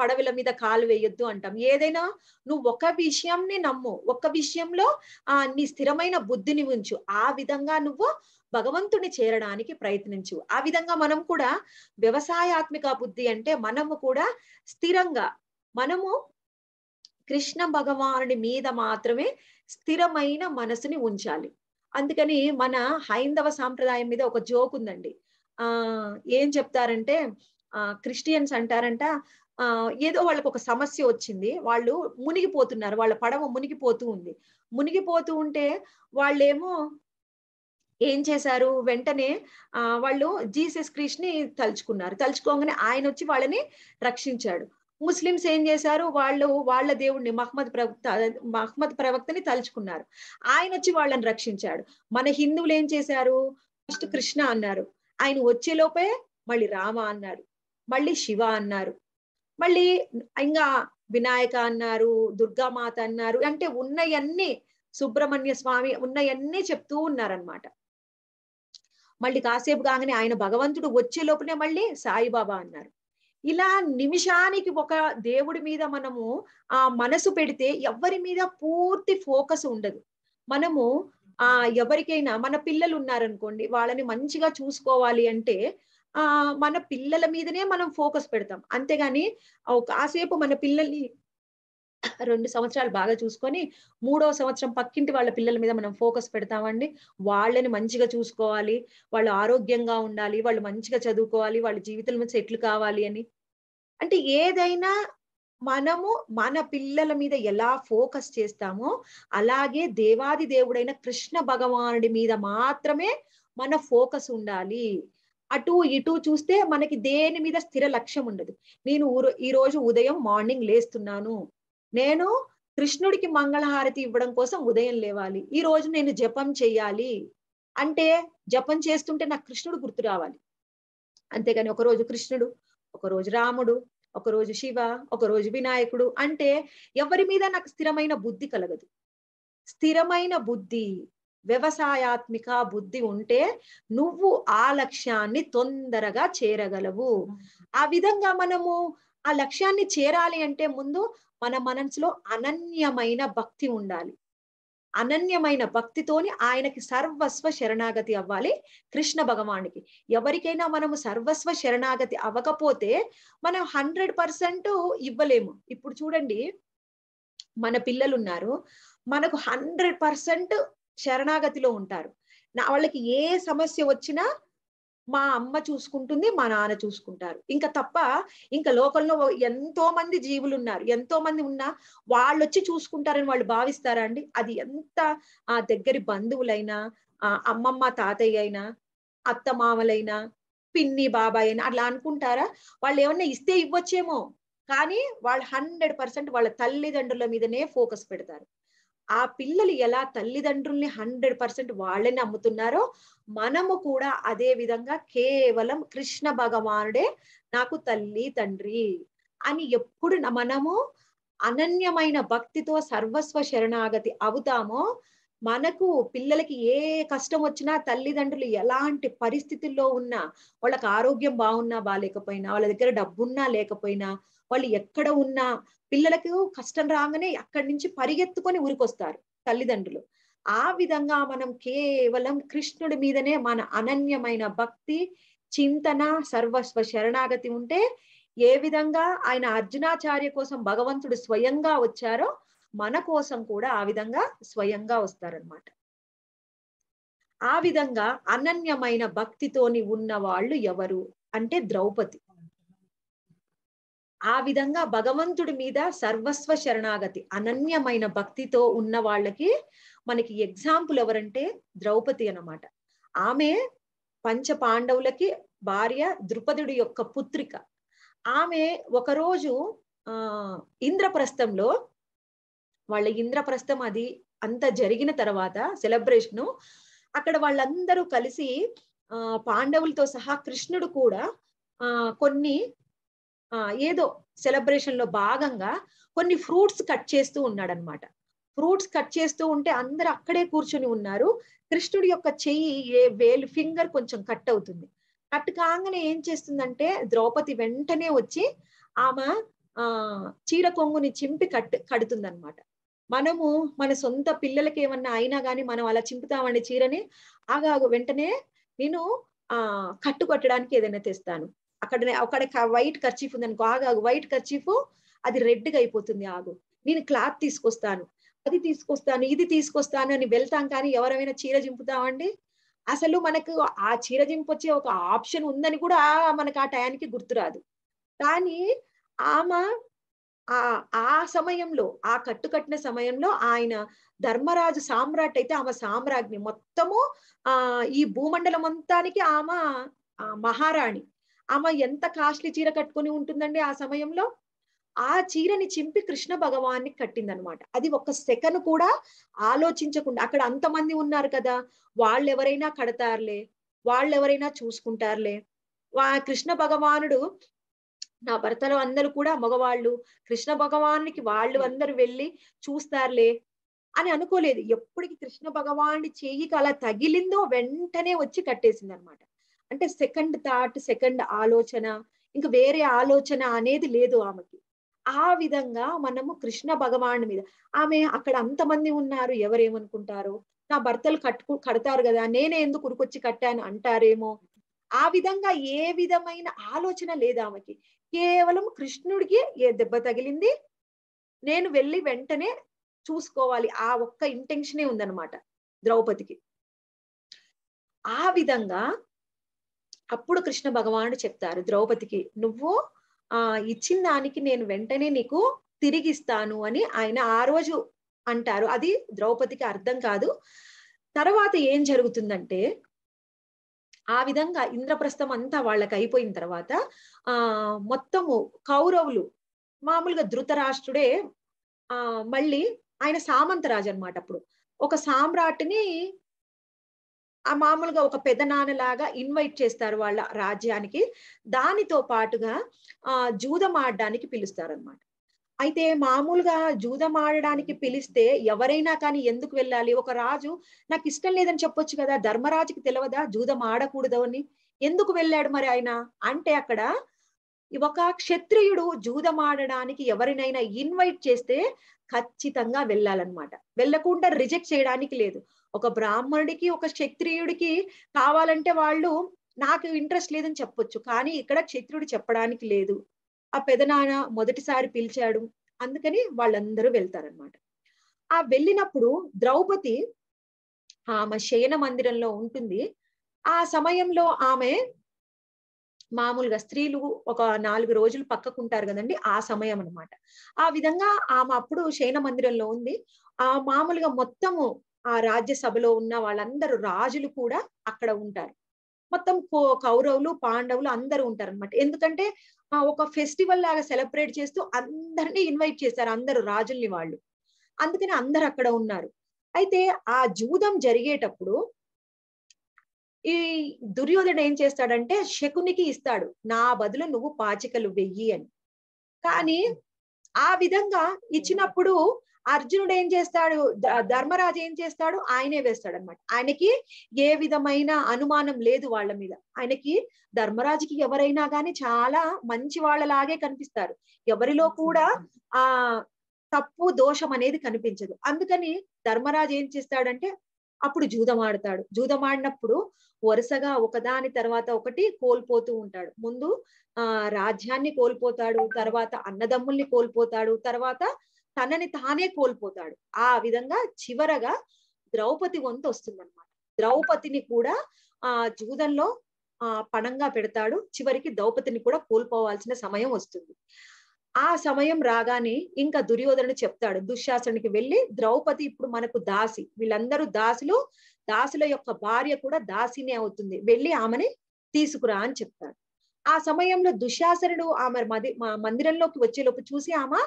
పడవల మీద కాలు వేయొద్దు అంటాం ఏదైనా నువ్వు ఒక విషయంని నమ్ము ఒక విషయంలో ఆ నీ స్థిరమైన బుద్ధిని ఉంచు ఆ విధంగా నువ్వు భగవంతుని చేరడానికి ప్రయత్నించు ఆ విధంగా మనం కూడా వ్యవసాయాత్మిక బుద్ధి అంటే మనము కూడా స్థిరంగా మనము కృష్ణ భగవానుడి మీద మాత్రమే స్థిరమైన మనసుని ఉంచాలి అందుకని మన హైందవ సాంప్రదాయం మీద ఒక జోక్ ఉందండి ఆ ఏం చెప్తారంటే ఆ క్రిస్టియన్స్ అంటారంట ఆ ఏదో వాళ్ళకు ఒక సమస్య వచ్చింది వాళ్ళు మునిగిపోతున్నారు వాళ్ళ పడవ మునిగిపోతూ ఉంది మునిగిపోతూ ఉంటే వాళ్ళేమో ఏం చేశారు వెంటనే ఆ వాళ్ళు జీసస్ ని తలుచుకున్నారు తలుచుకోగానే ఆయన వచ్చి వాళ్ళని రక్షించాడు ముస్లిమ్స్ ఏం చేశారు వాళ్ళు వాళ్ళ దేవుడిని మహమ్మద్ ప్రవక్త మహమ్మద్ ప్రవక్తని తలుచుకున్నారు ఆయన వచ్చి వాళ్ళని రక్షించాడు మన హిందువులు ఏం చేశారు ఫస్ట్ కృష్ణ అన్నారు ఆయన వచ్చేలోపే మళ్ళీ రామ అన్నారు మళ్ళీ శివ అన్నారు మళ్ళీ ఇంకా వినాయక అన్నారు దుర్గామాత అన్నారు అంటే ఉన్నయన్నీ సుబ్రహ్మణ్య స్వామి ఉన్నయన్నీ చెప్తూ ఉన్నారనమాట మళ్ళీ కాసేపు కాగానే ఆయన భగవంతుడు వచ్చే లోపలే మళ్ళీ సాయిబాబా అన్నారు ఇలా నిమిషానికి ఒక దేవుడి మీద మనము ఆ మనసు పెడితే ఎవరి మీద పూర్తి ఫోకస్ ఉండదు మనము ఆ ఎవరికైనా మన పిల్లలు ఉన్నారనుకోండి వాళ్ళని మంచిగా చూసుకోవాలి అంటే ఆ మన పిల్లల మీదనే మనం ఫోకస్ పెడతాం అంతేగాని కాసేపు మన పిల్లల్ని రెండు సంవత్సరాలు బాగా చూసుకొని మూడో సంవత్సరం పక్కింటి వాళ్ళ పిల్లల మీద మనం ఫోకస్ పెడతామండి వాళ్ళని మంచిగా చూసుకోవాలి వాళ్ళు ఆరోగ్యంగా ఉండాలి వాళ్ళు మంచిగా చదువుకోవాలి వాళ్ళ జీవితం సెట్లు కావాలి అని అంటే ఏదైనా మనము మన పిల్లల మీద ఎలా ఫోకస్ చేస్తామో అలాగే దేవాది దేవుడైన కృష్ణ భగవానుడి మీద మాత్రమే మన ఫోకస్ ఉండాలి అటు ఇటు చూస్తే మనకి దేని మీద స్థిర లక్ష్యం ఉండదు నేను ఈ రోజు ఉదయం మార్నింగ్ లేస్తున్నాను నేను కృష్ణుడికి మంగళహారతి ఇవ్వడం కోసం ఉదయం లేవాలి ఈ రోజు నేను జపం చెయ్యాలి అంటే జపం చేస్తుంటే నాకు కృష్ణుడు గుర్తు రావాలి అంతేగాని ఒకరోజు కృష్ణుడు ఒకరోజు రాముడు ఒకరోజు శివ ఒకరోజు వినాయకుడు అంటే ఎవరి మీద నాకు స్థిరమైన బుద్ధి కలగదు స్థిరమైన బుద్ధి వ్యవసాయాత్మిక బుద్ధి ఉంటే నువ్వు ఆ లక్ష్యాన్ని తొందరగా చేరగలవు ఆ విధంగా మనము ఆ లక్ష్యాన్ని చేరాలి అంటే ముందు మన మనసులో అనన్యమైన భక్తి ఉండాలి అనన్యమైన భక్తితోని ఆయనకి సర్వస్వ శరణాగతి అవ్వాలి కృష్ణ భగవానికి ఎవరికైనా మనము సర్వస్వ శరణాగతి అవ్వకపోతే మనం హండ్రెడ్ పర్సెంట్ ఇవ్వలేము ఇప్పుడు చూడండి మన పిల్లలు ఉన్నారు మనకు హండ్రెడ్ పర్సెంట్ శరణాగతిలో ఉంటారు నా వాళ్ళకి ఏ సమస్య వచ్చినా మా అమ్మ చూసుకుంటుంది మా నాన్న చూసుకుంటారు ఇంకా తప్ప ఇంకా లోకంలో ఎంతో మంది జీవులు ఉన్నారు ఎంతో మంది ఉన్నా వాళ్ళు వచ్చి చూసుకుంటారని వాళ్ళు భావిస్తారా అండి అది ఎంత ఆ దగ్గరి బంధువులైనా ఆ అమ్మమ్మ తాతయ్య అయినా అత్త మామలైనా పిన్ని బాబాయ్ అయినా అట్లా అనుకుంటారా వాళ్ళు ఏమన్నా ఇస్తే ఇవ్వచ్చేమో కానీ వాళ్ళు హండ్రెడ్ పర్సెంట్ వాళ్ళ తల్లిదండ్రుల మీదనే ఫోకస్ పెడతారు ఆ పిల్లలు ఎలా తల్లిదండ్రుల్ని హండ్రెడ్ పర్సెంట్ వాళ్ళని నమ్ముతున్నారో మనము కూడా అదే విధంగా కేవలం కృష్ణ భగవానుడే నాకు తల్లి తండ్రి అని ఎప్పుడు మనము అనన్యమైన భక్తితో సర్వస్వ శరణాగతి అవుతామో మనకు పిల్లలకి ఏ కష్టం వచ్చినా తల్లిదండ్రులు ఎలాంటి పరిస్థితుల్లో ఉన్నా వాళ్ళకి ఆరోగ్యం బాగున్నా బాగాలేకపోయినా వాళ్ళ దగ్గర డబ్బున్నా లేకపోయినా వాళ్ళు ఎక్కడ ఉన్నా పిల్లలకు కష్టం రాగానే అక్కడి నుంచి పరిగెత్తుకొని ఊరికొస్తారు తల్లిదండ్రులు ఆ విధంగా మనం కేవలం కృష్ణుడి మీదనే మన అనన్యమైన భక్తి చింతన సర్వస్వ శరణాగతి ఉంటే ఏ విధంగా ఆయన అర్జునాచార్య కోసం భగవంతుడు స్వయంగా వచ్చారో మన కోసం కూడా ఆ విధంగా స్వయంగా వస్తారనమాట ఆ విధంగా అనన్యమైన భక్తితోని ఉన్న వాళ్ళు ఎవరు అంటే ద్రౌపది ఆ విధంగా భగవంతుడి మీద సర్వస్వ శరణాగతి అనన్యమైన భక్తితో ఉన్న వాళ్ళకి మనకి ఎగ్జాంపుల్ ఎవరంటే ద్రౌపది అనమాట ఆమె పంచ పాండవులకి భార్య ద్రుపదుడి యొక్క పుత్రిక ఆమె ఒకరోజు ఆ ఇంద్రప్రస్థంలో వాళ్ళ ఇంద్రప్రస్థం అది అంత జరిగిన తర్వాత సెలబ్రేషన్ అక్కడ వాళ్ళందరూ కలిసి ఆ పాండవులతో సహా కృష్ణుడు కూడా ఆ కొన్ని ఏదో సెలబ్రేషన్ లో భాగంగా కొన్ని ఫ్రూట్స్ కట్ చేస్తూ ఉన్నాడనమాట ఫ్రూట్స్ కట్ చేస్తూ ఉంటే అందరు అక్కడే కూర్చొని ఉన్నారు కృష్ణుడి యొక్క చెయ్యి ఏ వేలు ఫింగర్ కొంచెం కట్ అవుతుంది కట్ కాగానే ఏం చేస్తుందంటే ద్రౌపది వెంటనే వచ్చి ఆమె ఆ చీర కొంగుని చింపి కట్ కడుతుందనమాట మనము మన సొంత పిల్లలకి ఏమన్నా అయినా కానీ మనం అలా చింపుతామండి చీరని ఆగా వెంటనే నేను ఆ కట్టు కట్టడానికి ఏదైనా తెస్తాను అక్కడ అక్కడ వైట్ కర్చీఫ్ ఉంది అనుకో ఆగు వైట్ కర్చీఫ్ అది రెడ్గా అయిపోతుంది ఆగు నేను క్లాత్ తీసుకొస్తాను అది తీసుకొస్తాను ఇది తీసుకొస్తాను అని వెళ్తాం కానీ ఎవరైనా చీర చింపుతామండి అసలు మనకు ఆ చీర చింపొచ్చే ఒక ఆప్షన్ ఉందని కూడా మనకు ఆ టయానికి గుర్తురాదు కానీ ఆమె ఆ ఆ సమయంలో ఆ కట్టు కట్టిన సమయంలో ఆయన ధర్మరాజు సామ్రాట్ అయితే ఆమె సామ్రాజ్ఞి మొత్తము ఆ ఈ భూమండలం అంతానికి ఆమె మహారాణి ఆమె ఎంత కాస్ట్లీ చీర కట్టుకుని ఉంటుందండి ఆ సమయంలో ఆ చీరని చింపి కృష్ణ భగవాన్ని కట్టిందనమాట అది ఒక సెకండ్ కూడా ఆలోచించకుండా అక్కడ అంతమంది ఉన్నారు కదా వాళ్ళు ఎవరైనా కడతారులే వాళ్ళు ఎవరైనా చూసుకుంటారులే వా కృష్ణ భగవానుడు నా భర్తలో అందరూ కూడా మగవాళ్ళు కృష్ణ భగవానికి వాళ్ళు అందరు వెళ్ళి చూస్తారులే అని అనుకోలేదు ఎప్పటికి కృష్ణ భగవాని చేయికి అలా తగిలిందో వెంటనే వచ్చి కట్టేసింది అనమాట అంటే సెకండ్ థాట్ సెకండ్ ఆలోచన ఇంకా వేరే ఆలోచన అనేది లేదు ఆమెకి ఆ విధంగా మనము కృష్ణ భగవాన్ మీద ఆమె అక్కడ అంతమంది ఉన్నారు ఎవరేమనుకుంటారు నా భర్తలు కట్టుకు కడతారు కదా నేనే ఎందుకు ఉరికొచ్చి కట్టాను అంటారేమో ఆ విధంగా ఏ విధమైన ఆలోచన లేదు ఆమెకి కేవలం కృష్ణుడికి ఏ దెబ్బ తగిలింది నేను వెళ్ళి వెంటనే చూసుకోవాలి ఆ ఒక్క ఇంటెన్షనే ఉందన్నమాట ద్రౌపదికి ఆ విధంగా అప్పుడు కృష్ణ భగవానుడు చెప్తారు ద్రౌపదికి నువ్వు ఆ ఇచ్చిన దానికి నేను వెంటనే నీకు తిరిగిస్తాను అని ఆయన ఆ రోజు అంటారు అది ద్రౌపదికి అర్థం కాదు తర్వాత ఏం జరుగుతుందంటే ఆ విధంగా ఇంద్రప్రస్థం అంతా వాళ్ళకి అయిపోయిన తర్వాత ఆ మొత్తము కౌరవులు మామూలుగా ధృతరాష్ట్రుడే ఆ మళ్ళీ ఆయన సామంతరాజు అనమాట అప్పుడు ఒక సామ్రాట్ని ఆ మామూలుగా ఒక పెదనాన్నలాగా ఇన్వైట్ చేస్తారు వాళ్ళ రాజ్యానికి దానితో పాటుగా ఆ జూదం ఆడడానికి పిలుస్తారు అనమాట అయితే మామూలుగా జూదం ఆడడానికి పిలిస్తే ఎవరైనా కానీ ఎందుకు వెళ్ళాలి ఒక రాజు నాకు ఇష్టం లేదని చెప్పొచ్చు కదా ధర్మరాజుకి తెలియదా జూదం ఆడకూడదు అని ఎందుకు వెళ్ళాడు మరి ఆయన అంటే అక్కడ ఒక క్షత్రియుడు జూదం ఆడడానికి ఎవరినైనా ఇన్వైట్ చేస్తే ఖచ్చితంగా వెళ్ళాలన్నమాట వెళ్ళకుండా రిజెక్ట్ చేయడానికి లేదు ఒక బ్రాహ్మణుడికి ఒక క్షత్రియుడికి కావాలంటే వాళ్ళు నాకు ఇంట్రెస్ట్ లేదని చెప్పొచ్చు కానీ ఇక్కడ క్షత్రుడు చెప్పడానికి లేదు ఆ పెదనాన్న మొదటిసారి పిలిచాడు అందుకని వాళ్ళందరూ వెళ్తారనమాట ఆ వెళ్ళినప్పుడు ద్రౌపది ఆమె శయన మందిరంలో ఉంటుంది ఆ సమయంలో ఆమె మామూలుగా స్త్రీలు ఒక నాలుగు రోజులు పక్కకుంటారు కదండి ఆ సమయం అనమాట ఆ విధంగా ఆమె అప్పుడు శయన మందిరంలో ఉంది ఆ మామూలుగా మొత్తము ఆ రాజ్యసభలో ఉన్న వాళ్ళందరూ రాజులు కూడా అక్కడ ఉంటారు మొత్తం కౌరవులు పాండవులు అందరూ ఉంటారు అనమాట ఎందుకంటే ఆ ఒక ఫెస్టివల్ లాగా సెలబ్రేట్ చేస్తూ అందరినీ ఇన్వైట్ చేస్తారు అందరు రాజుల్ని వాళ్ళు అందుకని అందరు అక్కడ ఉన్నారు అయితే ఆ జూదం జరిగేటప్పుడు ఈ దుర్యోధన ఏం చేస్తాడంటే శకునికి ఇస్తాడు నా బదులు నువ్వు పాచికలు వెయ్యి అని కానీ ఆ విధంగా ఇచ్చినప్పుడు అర్జునుడు ఏం చేస్తాడు ధర్మరాజు ఏం చేస్తాడు ఆయనే వేస్తాడు అనమాట ఆయనకి ఏ విధమైన అనుమానం లేదు వాళ్ళ మీద ఆయనకి ధర్మరాజుకి ఎవరైనా గాని చాలా మంచి వాళ్ళలాగే కనిపిస్తారు ఎవరిలో కూడా ఆ తప్పు దోషం అనేది కనిపించదు అందుకని ధర్మరాజు ఏం చేస్తాడంటే అప్పుడు జూదమాడతాడు జూదమాడినప్పుడు వరుసగా ఒకదాని తర్వాత ఒకటి కోల్పోతూ ఉంటాడు ముందు ఆ రాజ్యాన్ని కోల్పోతాడు తర్వాత అన్నదమ్ముల్ని కోల్పోతాడు తర్వాత తనని తానే కోల్పోతాడు ఆ విధంగా చివరగా ద్రౌపది వంతు వస్తుందన్నమాట ద్రౌపదిని కూడా ఆ జూదంలో ఆ పణంగా పెడతాడు చివరికి ద్రౌపదిని కూడా కోల్పోవాల్సిన సమయం వస్తుంది ఆ సమయం రాగానే ఇంకా దుర్యోధను చెప్తాడు దుశ్శాసనుడికి వెళ్ళి ద్రౌపది ఇప్పుడు మనకు దాసి వీళ్ళందరూ దాసులు దాసుల యొక్క భార్య కూడా దాసినే అవుతుంది వెళ్ళి ఆమెని తీసుకురా అని చెప్తాడు ఆ సమయంలో దుశ్శాసనుడు ఆమె మది మందిరంలోకి వచ్చేలోపు చూసి ఆమె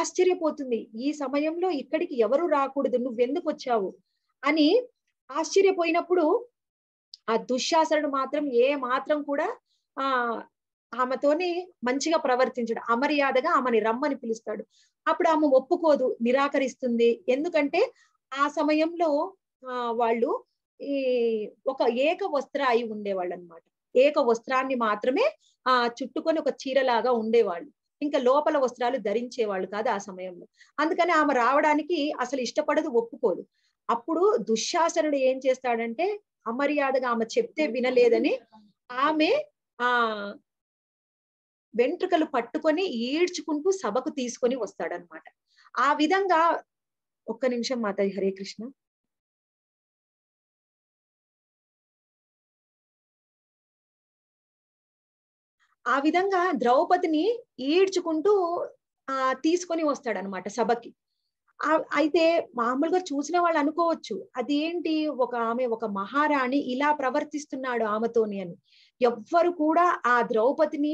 ఆశ్చర్యపోతుంది ఈ సమయంలో ఇక్కడికి ఎవరు రాకూడదు నువ్వు ఎందుకు వచ్చావు అని ఆశ్చర్యపోయినప్పుడు ఆ దుశ్శాసనుడు మాత్రం ఏ మాత్రం కూడా ఆ ఆమెతోని మంచిగా ప్రవర్తించడు అమర్యాదగా ఆమెని రమ్మని పిలుస్తాడు అప్పుడు ఆమె ఒప్పుకోదు నిరాకరిస్తుంది ఎందుకంటే ఆ సమయంలో వాళ్ళు ఈ ఒక ఏక వస్త్ర అయి ఉండేవాళ్ళు అనమాట ఏక వస్త్రాన్ని మాత్రమే ఆ చుట్టుకొని ఒక చీరలాగా ఉండేవాళ్ళు ఇంకా లోపల వస్త్రాలు ధరించేవాళ్ళు కాదు ఆ సమయంలో అందుకని ఆమె రావడానికి అసలు ఇష్టపడదు ఒప్పుకోదు అప్పుడు దుశ్శాసనుడు ఏం చేస్తాడంటే అమర్యాదగా ఆమె చెప్తే వినలేదని ఆమె ఆ వెంట్రుకలు పట్టుకొని ఈడ్చుకుంటూ సభకు తీసుకొని వస్తాడనమాట
ఆ విధంగా ఒక్క నిమిషం మాత హరే కృష్ణ ఆ విధంగా ద్రౌపదిని ఈడ్చుకుంటూ ఆ తీసుకొని
వస్తాడనమాట సభకి అయితే మామూలుగా చూసిన వాళ్ళు అనుకోవచ్చు అదేంటి ఒక ఆమె ఒక మహారాణి ఇలా ప్రవర్తిస్తున్నాడు ఆమెతోని అని ఎవ్వరు కూడా ఆ ద్రౌపదిని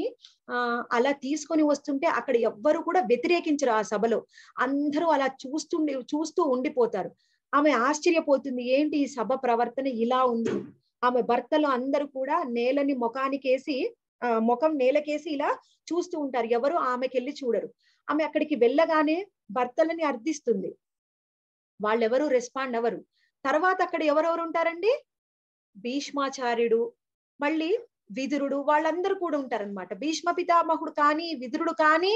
ఆ అలా తీసుకొని వస్తుంటే అక్కడ ఎవ్వరు కూడా వ్యతిరేకించరు ఆ సభలో అందరూ అలా చూస్తుండి చూస్తూ ఉండిపోతారు ఆమె ఆశ్చర్యపోతుంది ఏంటి ఈ సభ ప్రవర్తన ఇలా ఉంది ఆమె భర్తలు అందరూ కూడా నేలని ముఖానికేసి ముఖం నేలకేసి ఇలా చూస్తూ ఉంటారు ఎవరు ఆమెకి వెళ్ళి చూడరు ఆమె అక్కడికి వెళ్ళగానే భర్తలని అర్థిస్తుంది వాళ్ళెవరు రెస్పాండ్ అవ్వరు తర్వాత అక్కడ ఎవరెవరు ఉంటారండి భీష్మాచార్యుడు మళ్ళీ విదురుడు వాళ్ళందరూ కూడా ఉంటారనమాట భీష్మ పితామహుడు కానీ విదురుడు కానీ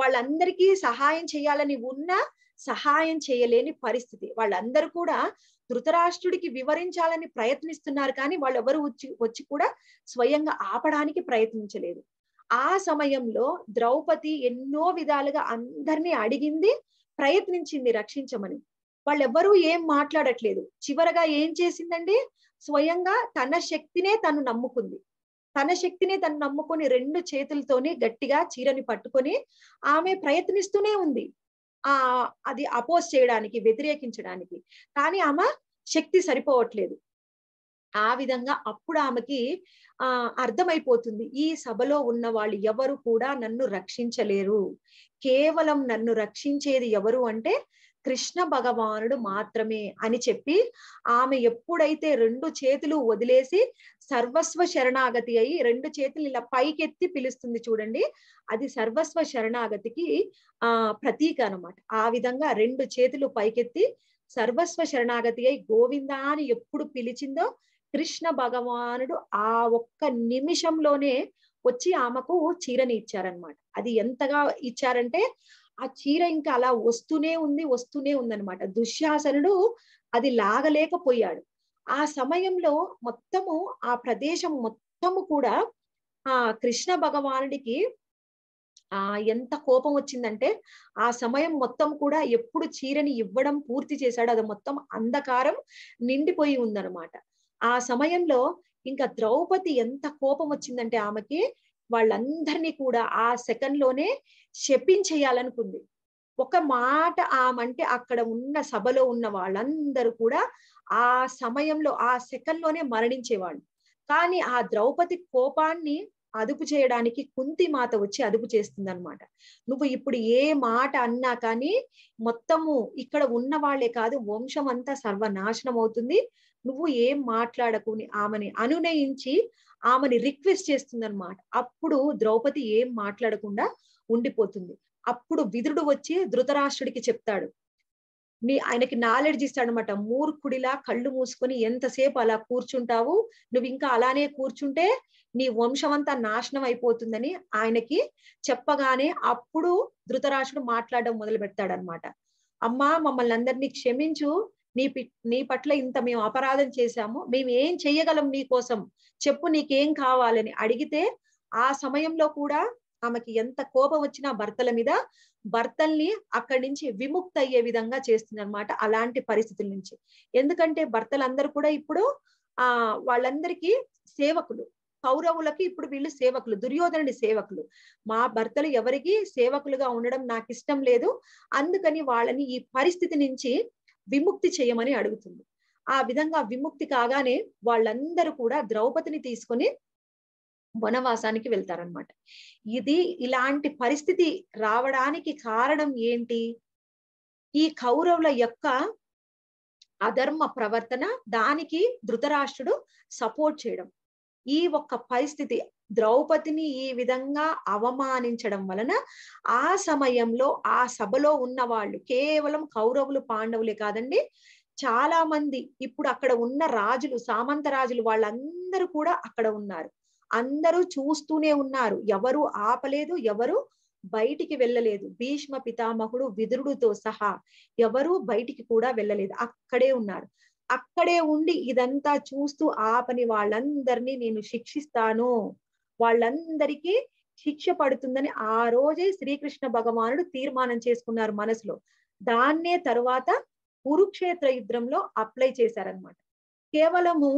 వాళ్ళందరికీ సహాయం చేయాలని ఉన్న సహాయం చేయలేని పరిస్థితి వాళ్ళందరూ కూడా ధృతరాష్ట్రుడికి వివరించాలని ప్రయత్నిస్తున్నారు కానీ వాళ్ళు ఎవరు వచ్చి వచ్చి కూడా స్వయంగా ఆపడానికి ప్రయత్నించలేదు ఆ సమయంలో ద్రౌపది ఎన్నో విధాలుగా అందరినీ అడిగింది ప్రయత్నించింది రక్షించమని వాళ్ళెవ్వరూ ఏం మాట్లాడట్లేదు చివరగా ఏం చేసిందండి స్వయంగా తన శక్తినే తను నమ్ముకుంది తన శక్తిని తను నమ్ముకొని రెండు చేతులతోని గట్టిగా చీరని పట్టుకొని ఆమె ప్రయత్నిస్తూనే ఉంది ఆ అది అపోజ్ చేయడానికి వ్యతిరేకించడానికి కానీ ఆమె శక్తి సరిపోవట్లేదు ఆ విధంగా అప్పుడు ఆమెకి ఆ అర్థమైపోతుంది ఈ సభలో ఉన్న వాళ్ళు ఎవరు కూడా నన్ను రక్షించలేరు కేవలం నన్ను రక్షించేది ఎవరు అంటే కృష్ణ భగవానుడు మాత్రమే అని చెప్పి ఆమె ఎప్పుడైతే రెండు చేతులు వదిలేసి సర్వస్వ శరణాగతి అయి రెండు చేతులు ఇలా పైకెత్తి పిలుస్తుంది చూడండి అది సర్వస్వ శరణాగతికి ఆ ప్రతీక అనమాట ఆ విధంగా రెండు చేతులు పైకెత్తి సర్వస్వ శరణాగతి అయి గోవిందా అని ఎప్పుడు పిలిచిందో కృష్ణ భగవానుడు ఆ ఒక్క నిమిషంలోనే వచ్చి ఆమెకు చీరని ఇచ్చారనమాట అది ఎంతగా ఇచ్చారంటే ఆ చీర ఇంకా అలా వస్తూనే ఉంది వస్తూనే ఉందనమాట దుశ్శాసనుడు అది లాగలేకపోయాడు ఆ సమయంలో మొత్తము ఆ ప్రదేశం మొత్తము కూడా ఆ కృష్ణ భగవానుడికి ఆ ఎంత కోపం వచ్చిందంటే ఆ సమయం మొత్తం కూడా ఎప్పుడు చీరని ఇవ్వడం పూర్తి చేశాడు అది మొత్తం అంధకారం నిండిపోయి ఉందనమాట ఆ సమయంలో ఇంకా ద్రౌపది ఎంత కోపం వచ్చిందంటే ఆమెకి వాళ్ళందరినీ కూడా ఆ సెకండ్ లోనే శపించేయాలనుకుంది ఒక మాట ఆమంటే అక్కడ ఉన్న సభలో ఉన్న వాళ్ళందరూ కూడా ఆ సమయంలో ఆ సెకండ్ లోనే మరణించేవాళ్ళు కానీ ఆ ద్రౌపది కోపాన్ని అదుపు చేయడానికి కుంతి మాత వచ్చి అదుపు చేస్తుంది అనమాట నువ్వు ఇప్పుడు ఏ మాట అన్నా కానీ మొత్తము ఇక్కడ ఉన్న వాళ్ళే కాదు వంశం అంతా సర్వనాశనం అవుతుంది నువ్వు ఏం మాట్లాడకుని ఆమెని అనునయించి ఆమెని రిక్వెస్ట్ చేస్తుందన్నమాట అప్పుడు ద్రౌపది ఏం మాట్లాడకుండా ఉండిపోతుంది అప్పుడు విదురుడు వచ్చి ధృతరాష్ట్రుడికి చెప్తాడు నీ ఆయనకి నాలెడ్జ్ ఇస్తాడనమాట మూర్ఖుడిలా కళ్ళు మూసుకొని ఎంతసేపు అలా కూర్చుంటావు నువ్వు ఇంకా అలానే కూర్చుంటే నీ వంశం అంతా నాశనం అయిపోతుందని ఆయనకి చెప్పగానే అప్పుడు ధృతరాష్ట్రుడు మాట్లాడడం మొదలు పెడతాడనమాట అమ్మా మమ్మల్ని అందరినీ క్షమించు నీ నీ పట్ల ఇంత మేము అపరాధం చేశాము మేము ఏం చెయ్యగలం నీ కోసం చెప్పు నీకేం కావాలని అడిగితే ఆ సమయంలో కూడా ఆమెకి ఎంత కోపం వచ్చినా భర్తల మీద భర్తల్ని అక్కడి నుంచి విముక్త అయ్యే విధంగా చేస్తుంది అనమాట అలాంటి పరిస్థితుల నుంచి ఎందుకంటే భర్తలందరూ కూడా ఇప్పుడు ఆ వాళ్ళందరికీ సేవకులు కౌరవులకి ఇప్పుడు వీళ్ళు సేవకులు దుర్యోధనుడి సేవకులు మా భర్తలు ఎవరికి సేవకులుగా ఉండడం నాకు ఇష్టం లేదు అందుకని వాళ్ళని ఈ పరిస్థితి నుంచి విముక్తి చేయమని అడుగుతుంది ఆ విధంగా విముక్తి కాగానే వాళ్ళందరూ కూడా ద్రౌపదిని తీసుకొని వనవాసానికి వెళ్తారనమాట ఇది ఇలాంటి పరిస్థితి రావడానికి కారణం ఏంటి ఈ కౌరవుల యొక్క అధర్మ ప్రవర్తన దానికి ధృతరాష్ట్రుడు సపోర్ట్ చేయడం ఈ ఒక్క పరిస్థితి ద్రౌపదిని ఈ విధంగా అవమానించడం వలన ఆ సమయంలో ఆ సభలో ఉన్న వాళ్ళు కేవలం కౌరవులు పాండవులే కాదండి చాలా మంది ఇప్పుడు అక్కడ ఉన్న రాజులు సామంత రాజులు వాళ్ళందరూ కూడా అక్కడ ఉన్నారు అందరూ చూస్తూనే ఉన్నారు ఎవరు ఆపలేదు ఎవరు బయటికి వెళ్ళలేదు భీష్మ పితామహుడు విదురుడితో సహా ఎవరు బయటికి కూడా వెళ్ళలేదు అక్కడే ఉన్నారు అక్కడే ఉండి ఇదంతా చూస్తూ ఆపని వాళ్ళందరినీ నేను శిక్షిస్తాను వాళ్ళందరికీ శిక్ష పడుతుందని ఆ రోజే శ్రీకృష్ణ భగవానుడు తీర్మానం చేసుకున్నారు మనసులో దాన్నే తరువాత కురుక్షేత్ర యుద్ధంలో అప్లై చేశారనమాట కేవలము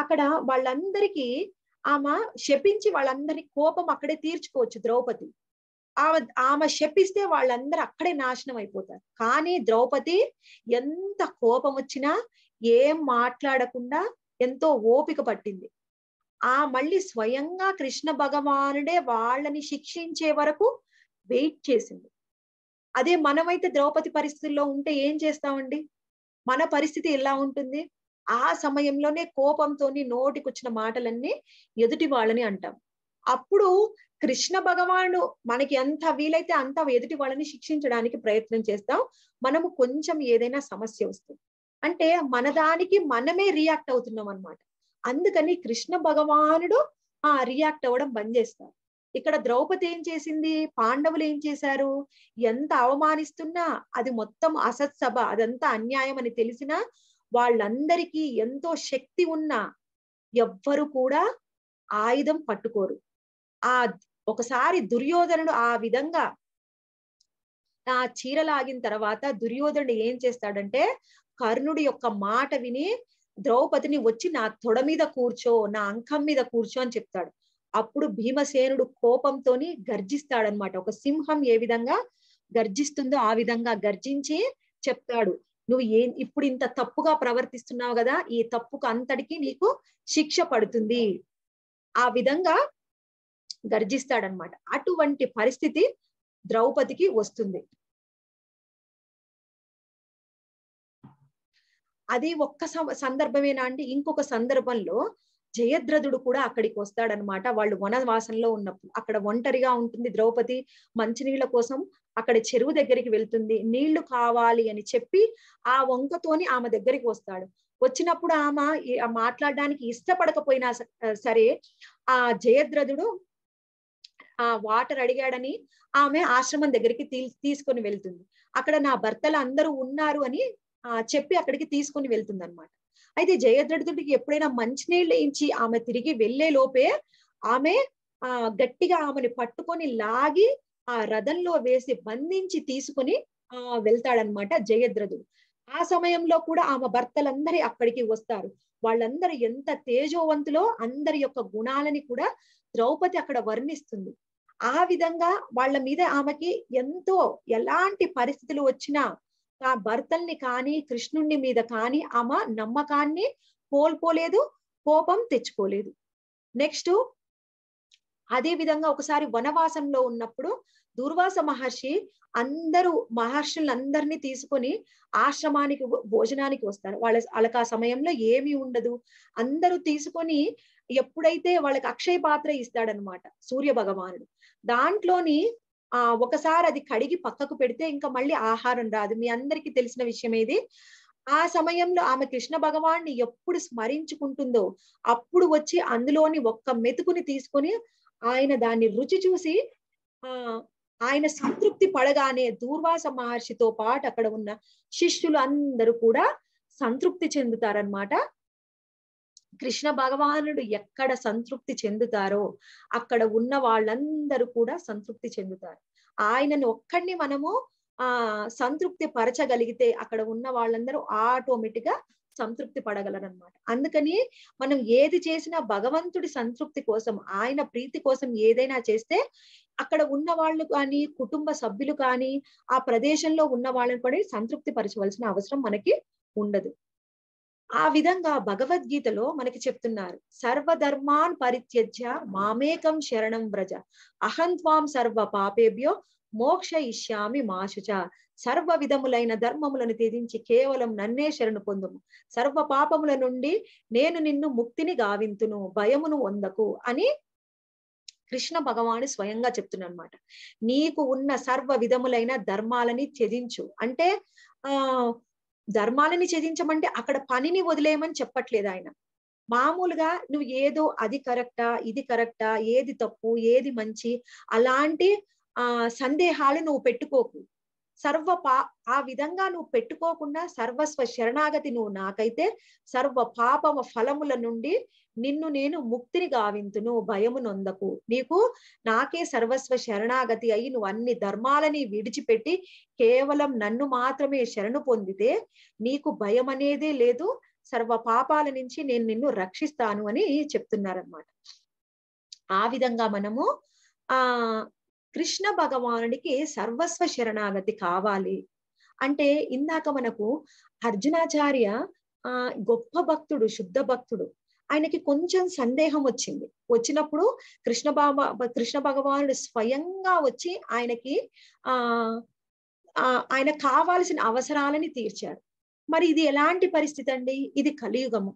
అక్కడ వాళ్ళందరికీ ఆమె శపించి వాళ్ళందరి కోపం అక్కడే తీర్చుకోవచ్చు ద్రౌపది ఆమె ఆమె శపిస్తే వాళ్ళందరూ అక్కడే నాశనం అయిపోతారు కానీ ద్రౌపది ఎంత కోపం వచ్చినా ఏం మాట్లాడకుండా ఎంతో ఓపిక పట్టింది ఆ మళ్ళీ స్వయంగా కృష్ణ భగవానుడే వాళ్ళని శిక్షించే వరకు వెయిట్ చేసింది అదే మనమైతే ద్రౌపది పరిస్థితుల్లో ఉంటే ఏం చేస్తామండి మన పరిస్థితి ఎలా ఉంటుంది ఆ సమయంలోనే కోపంతో నోటికొచ్చిన మాటలన్నీ ఎదుటి వాళ్ళని అంటాం అప్పుడు కృష్ణ భగవానుడు మనకి ఎంత వీలైతే అంత ఎదుటి వాళ్ళని శిక్షించడానికి ప్రయత్నం చేస్తాం మనము కొంచెం ఏదైనా సమస్య వస్తుంది అంటే మన దానికి మనమే రియాక్ట్ అవుతున్నాం అనమాట అందుకని కృష్ణ భగవానుడు ఆ రియాక్ట్ అవ్వడం బంద్ చేస్తారు ఇక్కడ ద్రౌపది ఏం చేసింది పాండవులు ఏం చేశారు ఎంత అవమానిస్తున్నా అది మొత్తం అసత్సభ అదంతా అన్యాయం అని తెలిసినా వాళ్ళందరికీ ఎంతో శక్తి ఉన్నా ఎవ్వరు కూడా ఆయుధం పట్టుకోరు ఆ ఒకసారి దుర్యోధనుడు ఆ విధంగా ఆ చీరలాగిన తర్వాత దుర్యోధనుడు ఏం చేస్తాడంటే కర్ణుడి యొక్క మాట విని ద్రౌపదిని వచ్చి నా తొడ మీద కూర్చో నా అంకం మీద కూర్చో అని చెప్తాడు అప్పుడు భీమసేనుడు కోపంతో గర్జిస్తాడనమాట ఒక సింహం ఏ విధంగా గర్జిస్తుందో ఆ విధంగా గర్జించి చెప్తాడు నువ్వు ఏ ఇప్పుడు ఇంత తప్పుగా ప్రవర్తిస్తున్నావు కదా ఈ తప్పుకు అంతటికి నీకు శిక్ష పడుతుంది ఆ విధంగా
గర్జిస్తాడనమాట అటువంటి పరిస్థితి ద్రౌపదికి వస్తుంది అదే ఒక్క సందర్భమేనా
అండి ఇంకొక సందర్భంలో జయద్రథుడు కూడా అక్కడికి వస్తాడనమాట వాళ్ళు వనవాసంలో ఉన్నప్పుడు అక్కడ ఒంటరిగా ఉంటుంది ద్రౌపది మంచినీళ్ళ కోసం అక్కడ చెరువు దగ్గరికి వెళ్తుంది నీళ్లు కావాలి అని చెప్పి ఆ వంకతోని ఆమె దగ్గరికి వస్తాడు వచ్చినప్పుడు ఆమె మాట్లాడడానికి ఇష్టపడకపోయినా సరే ఆ జయద్రథుడు ఆ వాటర్ అడిగాడని ఆమె ఆశ్రమం దగ్గరికి తీ తీసుకొని వెళ్తుంది అక్కడ నా భర్తలు అందరూ ఉన్నారు అని ఆ చెప్పి అక్కడికి తీసుకుని వెళ్తుంది అనమాట అయితే జయద్రథుడికి ఎప్పుడైనా మంచినీళ్ళు ఇచ్చి ఆమె తిరిగి వెళ్లే లోపే ఆమె ఆ గట్టిగా ఆమెను పట్టుకొని లాగి ఆ రథంలో వేసి బంధించి తీసుకుని ఆ వెళ్తాడనమాట జయద్రథుడు ఆ సమయంలో కూడా ఆమె భర్తలందరి అక్కడికి వస్తారు వాళ్ళందరూ ఎంత తేజోవంతులో అందరి యొక్క గుణాలని కూడా ద్రౌపది అక్కడ వర్ణిస్తుంది ఆ విధంగా వాళ్ళ మీద ఆమెకి ఎంతో ఎలాంటి పరిస్థితులు వచ్చినా ఆ భర్తల్ని కానీ కృష్ణుణ్ణి మీద కానీ ఆమె నమ్మకాన్ని కోల్పోలేదు కోపం తెచ్చుకోలేదు నెక్స్ట్ అదే విధంగా ఒకసారి వనవాసంలో ఉన్నప్పుడు దుర్వాస మహర్షి అందరూ మహర్షులందరినీ తీసుకొని ఆశ్రమానికి భోజనానికి వస్తారు వాళ్ళ వాళ్ళకి ఆ సమయంలో ఏమీ ఉండదు అందరూ తీసుకొని ఎప్పుడైతే వాళ్ళకి అక్షయ పాత్ర ఇస్తాడనమాట సూర్య భగవానుడు దాంట్లోని ఆ ఒకసారి అది కడిగి పక్కకు పెడితే ఇంకా మళ్ళీ ఆహారం రాదు మీ అందరికీ తెలిసిన విషయం ఇది ఆ సమయంలో ఆమె కృష్ణ భగవాన్ని ఎప్పుడు స్మరించుకుంటుందో అప్పుడు వచ్చి అందులోని ఒక్క మెతుకుని తీసుకొని ఆయన దాన్ని రుచి చూసి ఆ ఆయన సంతృప్తి పడగానే దూర్వాస మహర్షితో పాటు అక్కడ ఉన్న శిష్యులు అందరూ కూడా సంతృప్తి చెందుతారనమాట కృష్ణ భగవానుడు ఎక్కడ సంతృప్తి చెందుతారో అక్కడ ఉన్న వాళ్ళందరూ కూడా సంతృప్తి చెందుతారు ఆయనను ఒక్కడిని మనము ఆ సంతృప్తి పరచగలిగితే అక్కడ ఉన్న వాళ్ళందరూ ఆటోమేటిక్ గా సంతృప్తి అనమాట అందుకని మనం ఏది చేసినా భగవంతుడి సంతృప్తి కోసం ఆయన ప్రీతి కోసం ఏదైనా చేస్తే అక్కడ ఉన్న వాళ్ళు కానీ కుటుంబ సభ్యులు కానీ ఆ ప్రదేశంలో ఉన్న వాళ్ళని కూడా సంతృప్తి పరచవలసిన అవసరం మనకి ఉండదు ఆ విధంగా భగవద్గీతలో మనకి చెప్తున్నారు సర్వధర్మాన్ పరిత్యజ్య మామేకం శరణం వ్రజ అహంత్వాం సర్వ పాపేభ్యో మోక్ష ఇష్యామి మాశుచ సర్వ విధములైన ధర్మములను త్యజించి కేవలం నన్నే శరణు పొందుము సర్వ పాపముల నుండి నేను నిన్ను ముక్తిని గావింతును భయమును వందకు అని కృష్ణ భగవాను స్వయంగా చెప్తున్నా అనమాట నీకు ఉన్న సర్వ విధములైన ధర్మాలని త్యజించు అంటే ఆ ధర్మాలని ఛేదించమంటే అక్కడ పనిని వదిలేయమని చెప్పట్లేదు ఆయన మామూలుగా నువ్వు ఏదో అది కరెక్టా ఇది కరెక్టా ఏది తప్పు ఏది మంచి అలాంటి ఆ సందేహాలు నువ్వు పెట్టుకోకు సర్వ పా ఆ విధంగా నువ్వు పెట్టుకోకుండా సర్వస్వ శరణాగతి నువ్వు నాకైతే సర్వ పాపమ ఫలముల నుండి నిన్ను నేను ముక్తిని గావింతును భయము నొందకు నీకు నాకే సర్వస్వ శరణాగతి అయి నువ్వు అన్ని ధర్మాలని విడిచిపెట్టి కేవలం నన్ను మాత్రమే శరణు పొందితే నీకు భయం అనేదే లేదు సర్వ పాపాల నుంచి నేను నిన్ను రక్షిస్తాను అని చెప్తున్నారనమాట ఆ విధంగా మనము ఆ కృష్ణ భగవానుడికి సర్వస్వ శరణాగతి కావాలి అంటే ఇందాక మనకు అర్జునాచార్య ఆ గొప్ప భక్తుడు శుద్ధ భక్తుడు ఆయనకి కొంచెం సందేహం వచ్చింది వచ్చినప్పుడు కృష్ణ బాబా కృష్ణ భగవానుడు స్వయంగా వచ్చి ఆయనకి ఆ ఆయన కావాల్సిన అవసరాలని తీర్చారు మరి ఇది ఎలాంటి పరిస్థితి అండి ఇది కలియుగము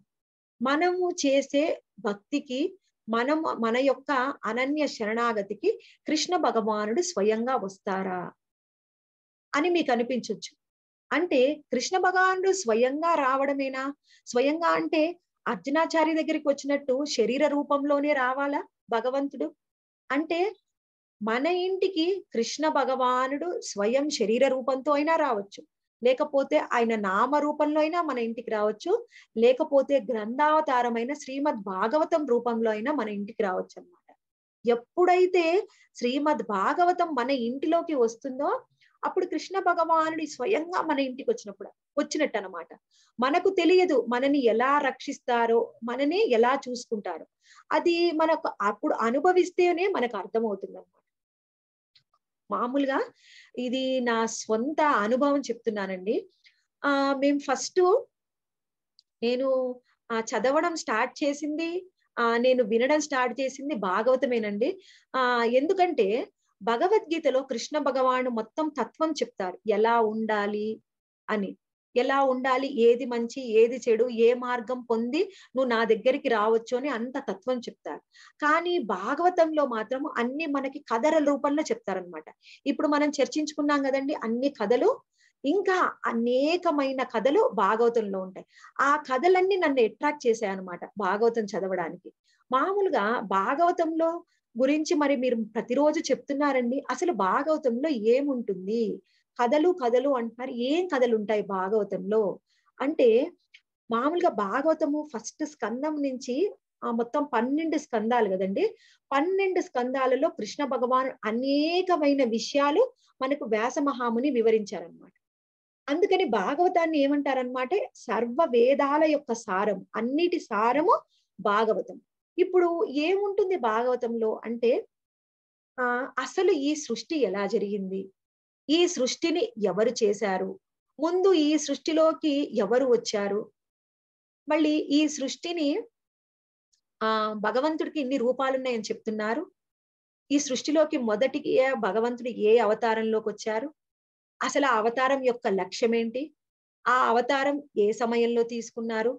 మనము చేసే భక్తికి మనం మన యొక్క అనన్య శరణాగతికి కృష్ణ భగవానుడు స్వయంగా వస్తారా అని మీకు అనిపించవచ్చు అంటే కృష్ణ భగవానుడు స్వయంగా రావడమేనా స్వయంగా అంటే అర్జునాచారి దగ్గరికి వచ్చినట్టు శరీర రూపంలోనే రావాలా భగవంతుడు అంటే మన ఇంటికి కృష్ణ భగవానుడు స్వయం శరీర రూపంతో అయినా రావచ్చు లేకపోతే ఆయన నామ రూపంలో అయినా మన ఇంటికి రావచ్చు లేకపోతే గ్రంథావతారమైన శ్రీమద్ భాగవతం రూపంలో అయినా మన ఇంటికి రావచ్చు అనమాట ఎప్పుడైతే శ్రీమద్ భాగవతం మన ఇంటిలోకి వస్తుందో అప్పుడు కృష్ణ భగవానుడి స్వయంగా మన ఇంటికి వచ్చినప్పుడు వచ్చినట్టు అనమాట మనకు తెలియదు మనని ఎలా రక్షిస్తారో మననే ఎలా చూసుకుంటారో అది మనకు అప్పుడు అనుభవిస్తేనే మనకు అర్థమవుతుంది అనమాట మామూలుగా ఇది నా స్వంత అనుభవం చెప్తున్నానండి ఆ మేము ఫస్ట్ నేను చదవడం స్టార్ట్ చేసింది ఆ నేను వినడం స్టార్ట్ చేసింది భాగవతమేనండి ఆ ఎందుకంటే భగవద్గీతలో కృష్ణ భగవాను మొత్తం తత్వం చెప్తారు ఎలా ఉండాలి అని ఎలా ఉండాలి ఏది మంచి ఏది చెడు ఏ మార్గం పొంది నువ్వు నా దగ్గరికి రావచ్చు అని అంత తత్వం చెప్తారు కానీ భాగవతంలో మాత్రం అన్ని మనకి కథల రూపంలో చెప్తారనమాట ఇప్పుడు మనం చర్చించుకున్నాం కదండి అన్ని కథలు ఇంకా అనేకమైన కథలు భాగవతంలో ఉంటాయి ఆ కథలన్నీ నన్ను అట్రాక్ట్ చేశాయనమాట భాగవతం చదవడానికి మామూలుగా భాగవతంలో గురించి మరి మీరు ప్రతిరోజు చెప్తున్నారండి అసలు భాగవతంలో ఏముంటుంది కథలు కథలు అంటున్నారు ఏం కథలు ఉంటాయి భాగవతంలో అంటే మామూలుగా భాగవతము ఫస్ట్ స్కందం నుంచి ఆ మొత్తం పన్నెండు స్కందాలు కదండి పన్నెండు స్కందాలలో కృష్ణ భగవాను అనేకమైన విషయాలు మనకు వ్యాస మహాముని వివరించారనమాట అందుకని భాగవతాన్ని ఏమంటారనమాట సర్వ వేదాల యొక్క సారం అన్నిటి సారము భాగవతం ఇప్పుడు ఏముంటుంది భాగవతంలో అంటే ఆ అసలు ఈ సృష్టి ఎలా జరిగింది ఈ సృష్టిని ఎవరు చేశారు ముందు ఈ సృష్టిలోకి ఎవరు వచ్చారు మళ్ళీ ఈ సృష్టిని ఆ భగవంతుడికి ఇన్ని రూపాలున్నాయని చెప్తున్నారు ఈ సృష్టిలోకి మొదటికి భగవంతుడు ఏ అవతారంలోకి వచ్చారు అసలు ఆ అవతారం యొక్క లక్ష్యం ఏంటి ఆ అవతారం ఏ సమయంలో తీసుకున్నారు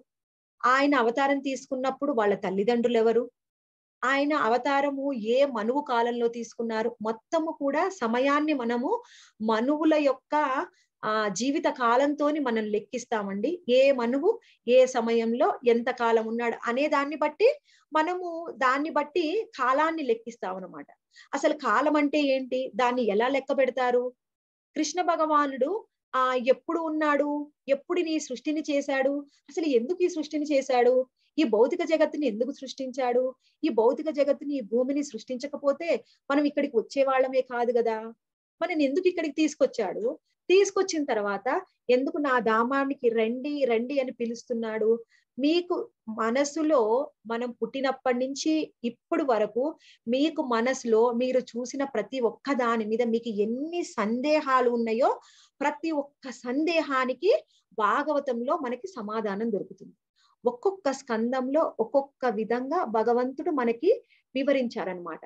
ఆయన అవతారం తీసుకున్నప్పుడు వాళ్ళ తల్లిదండ్రులు ఎవరు ఆయన అవతారము ఏ మనువు కాలంలో తీసుకున్నారు మొత్తము కూడా సమయాన్ని మనము మనువుల యొక్క ఆ జీవిత కాలంతోని మనం లెక్కిస్తామండి ఏ మనువు ఏ సమయంలో ఎంత కాలం ఉన్నాడు అనే దాన్ని బట్టి మనము దాన్ని బట్టి కాలాన్ని లెక్కిస్తామన్నమాట అసలు కాలం అంటే ఏంటి దాన్ని ఎలా లెక్క పెడతారు కృష్ణ భగవానుడు ఆ ఎప్పుడు ఉన్నాడు ఎప్పుడు నీ సృష్టిని చేశాడు అసలు ఎందుకు ఈ సృష్టిని చేశాడు ఈ భౌతిక జగత్తుని ఎందుకు సృష్టించాడు ఈ భౌతిక జగత్తుని ఈ భూమిని సృష్టించకపోతే మనం ఇక్కడికి వచ్చే వాళ్ళమే కాదు కదా మనం ఎందుకు ఇక్కడికి తీసుకొచ్చాడు తీసుకొచ్చిన తర్వాత ఎందుకు నా దామానికి రండి రండి అని పిలుస్తున్నాడు మీకు మనసులో మనం పుట్టినప్పటి నుంచి ఇప్పుడు వరకు మీకు మనసులో మీరు చూసిన ప్రతి ఒక్క దాని మీద మీకు ఎన్ని సందేహాలు ఉన్నాయో ప్రతి ఒక్క సందేహానికి భాగవతంలో మనకి సమాధానం దొరుకుతుంది ఒక్కొక్క
స్కందంలో ఒక్కొక్క విధంగా భగవంతుడు మనకి వివరించారనమాట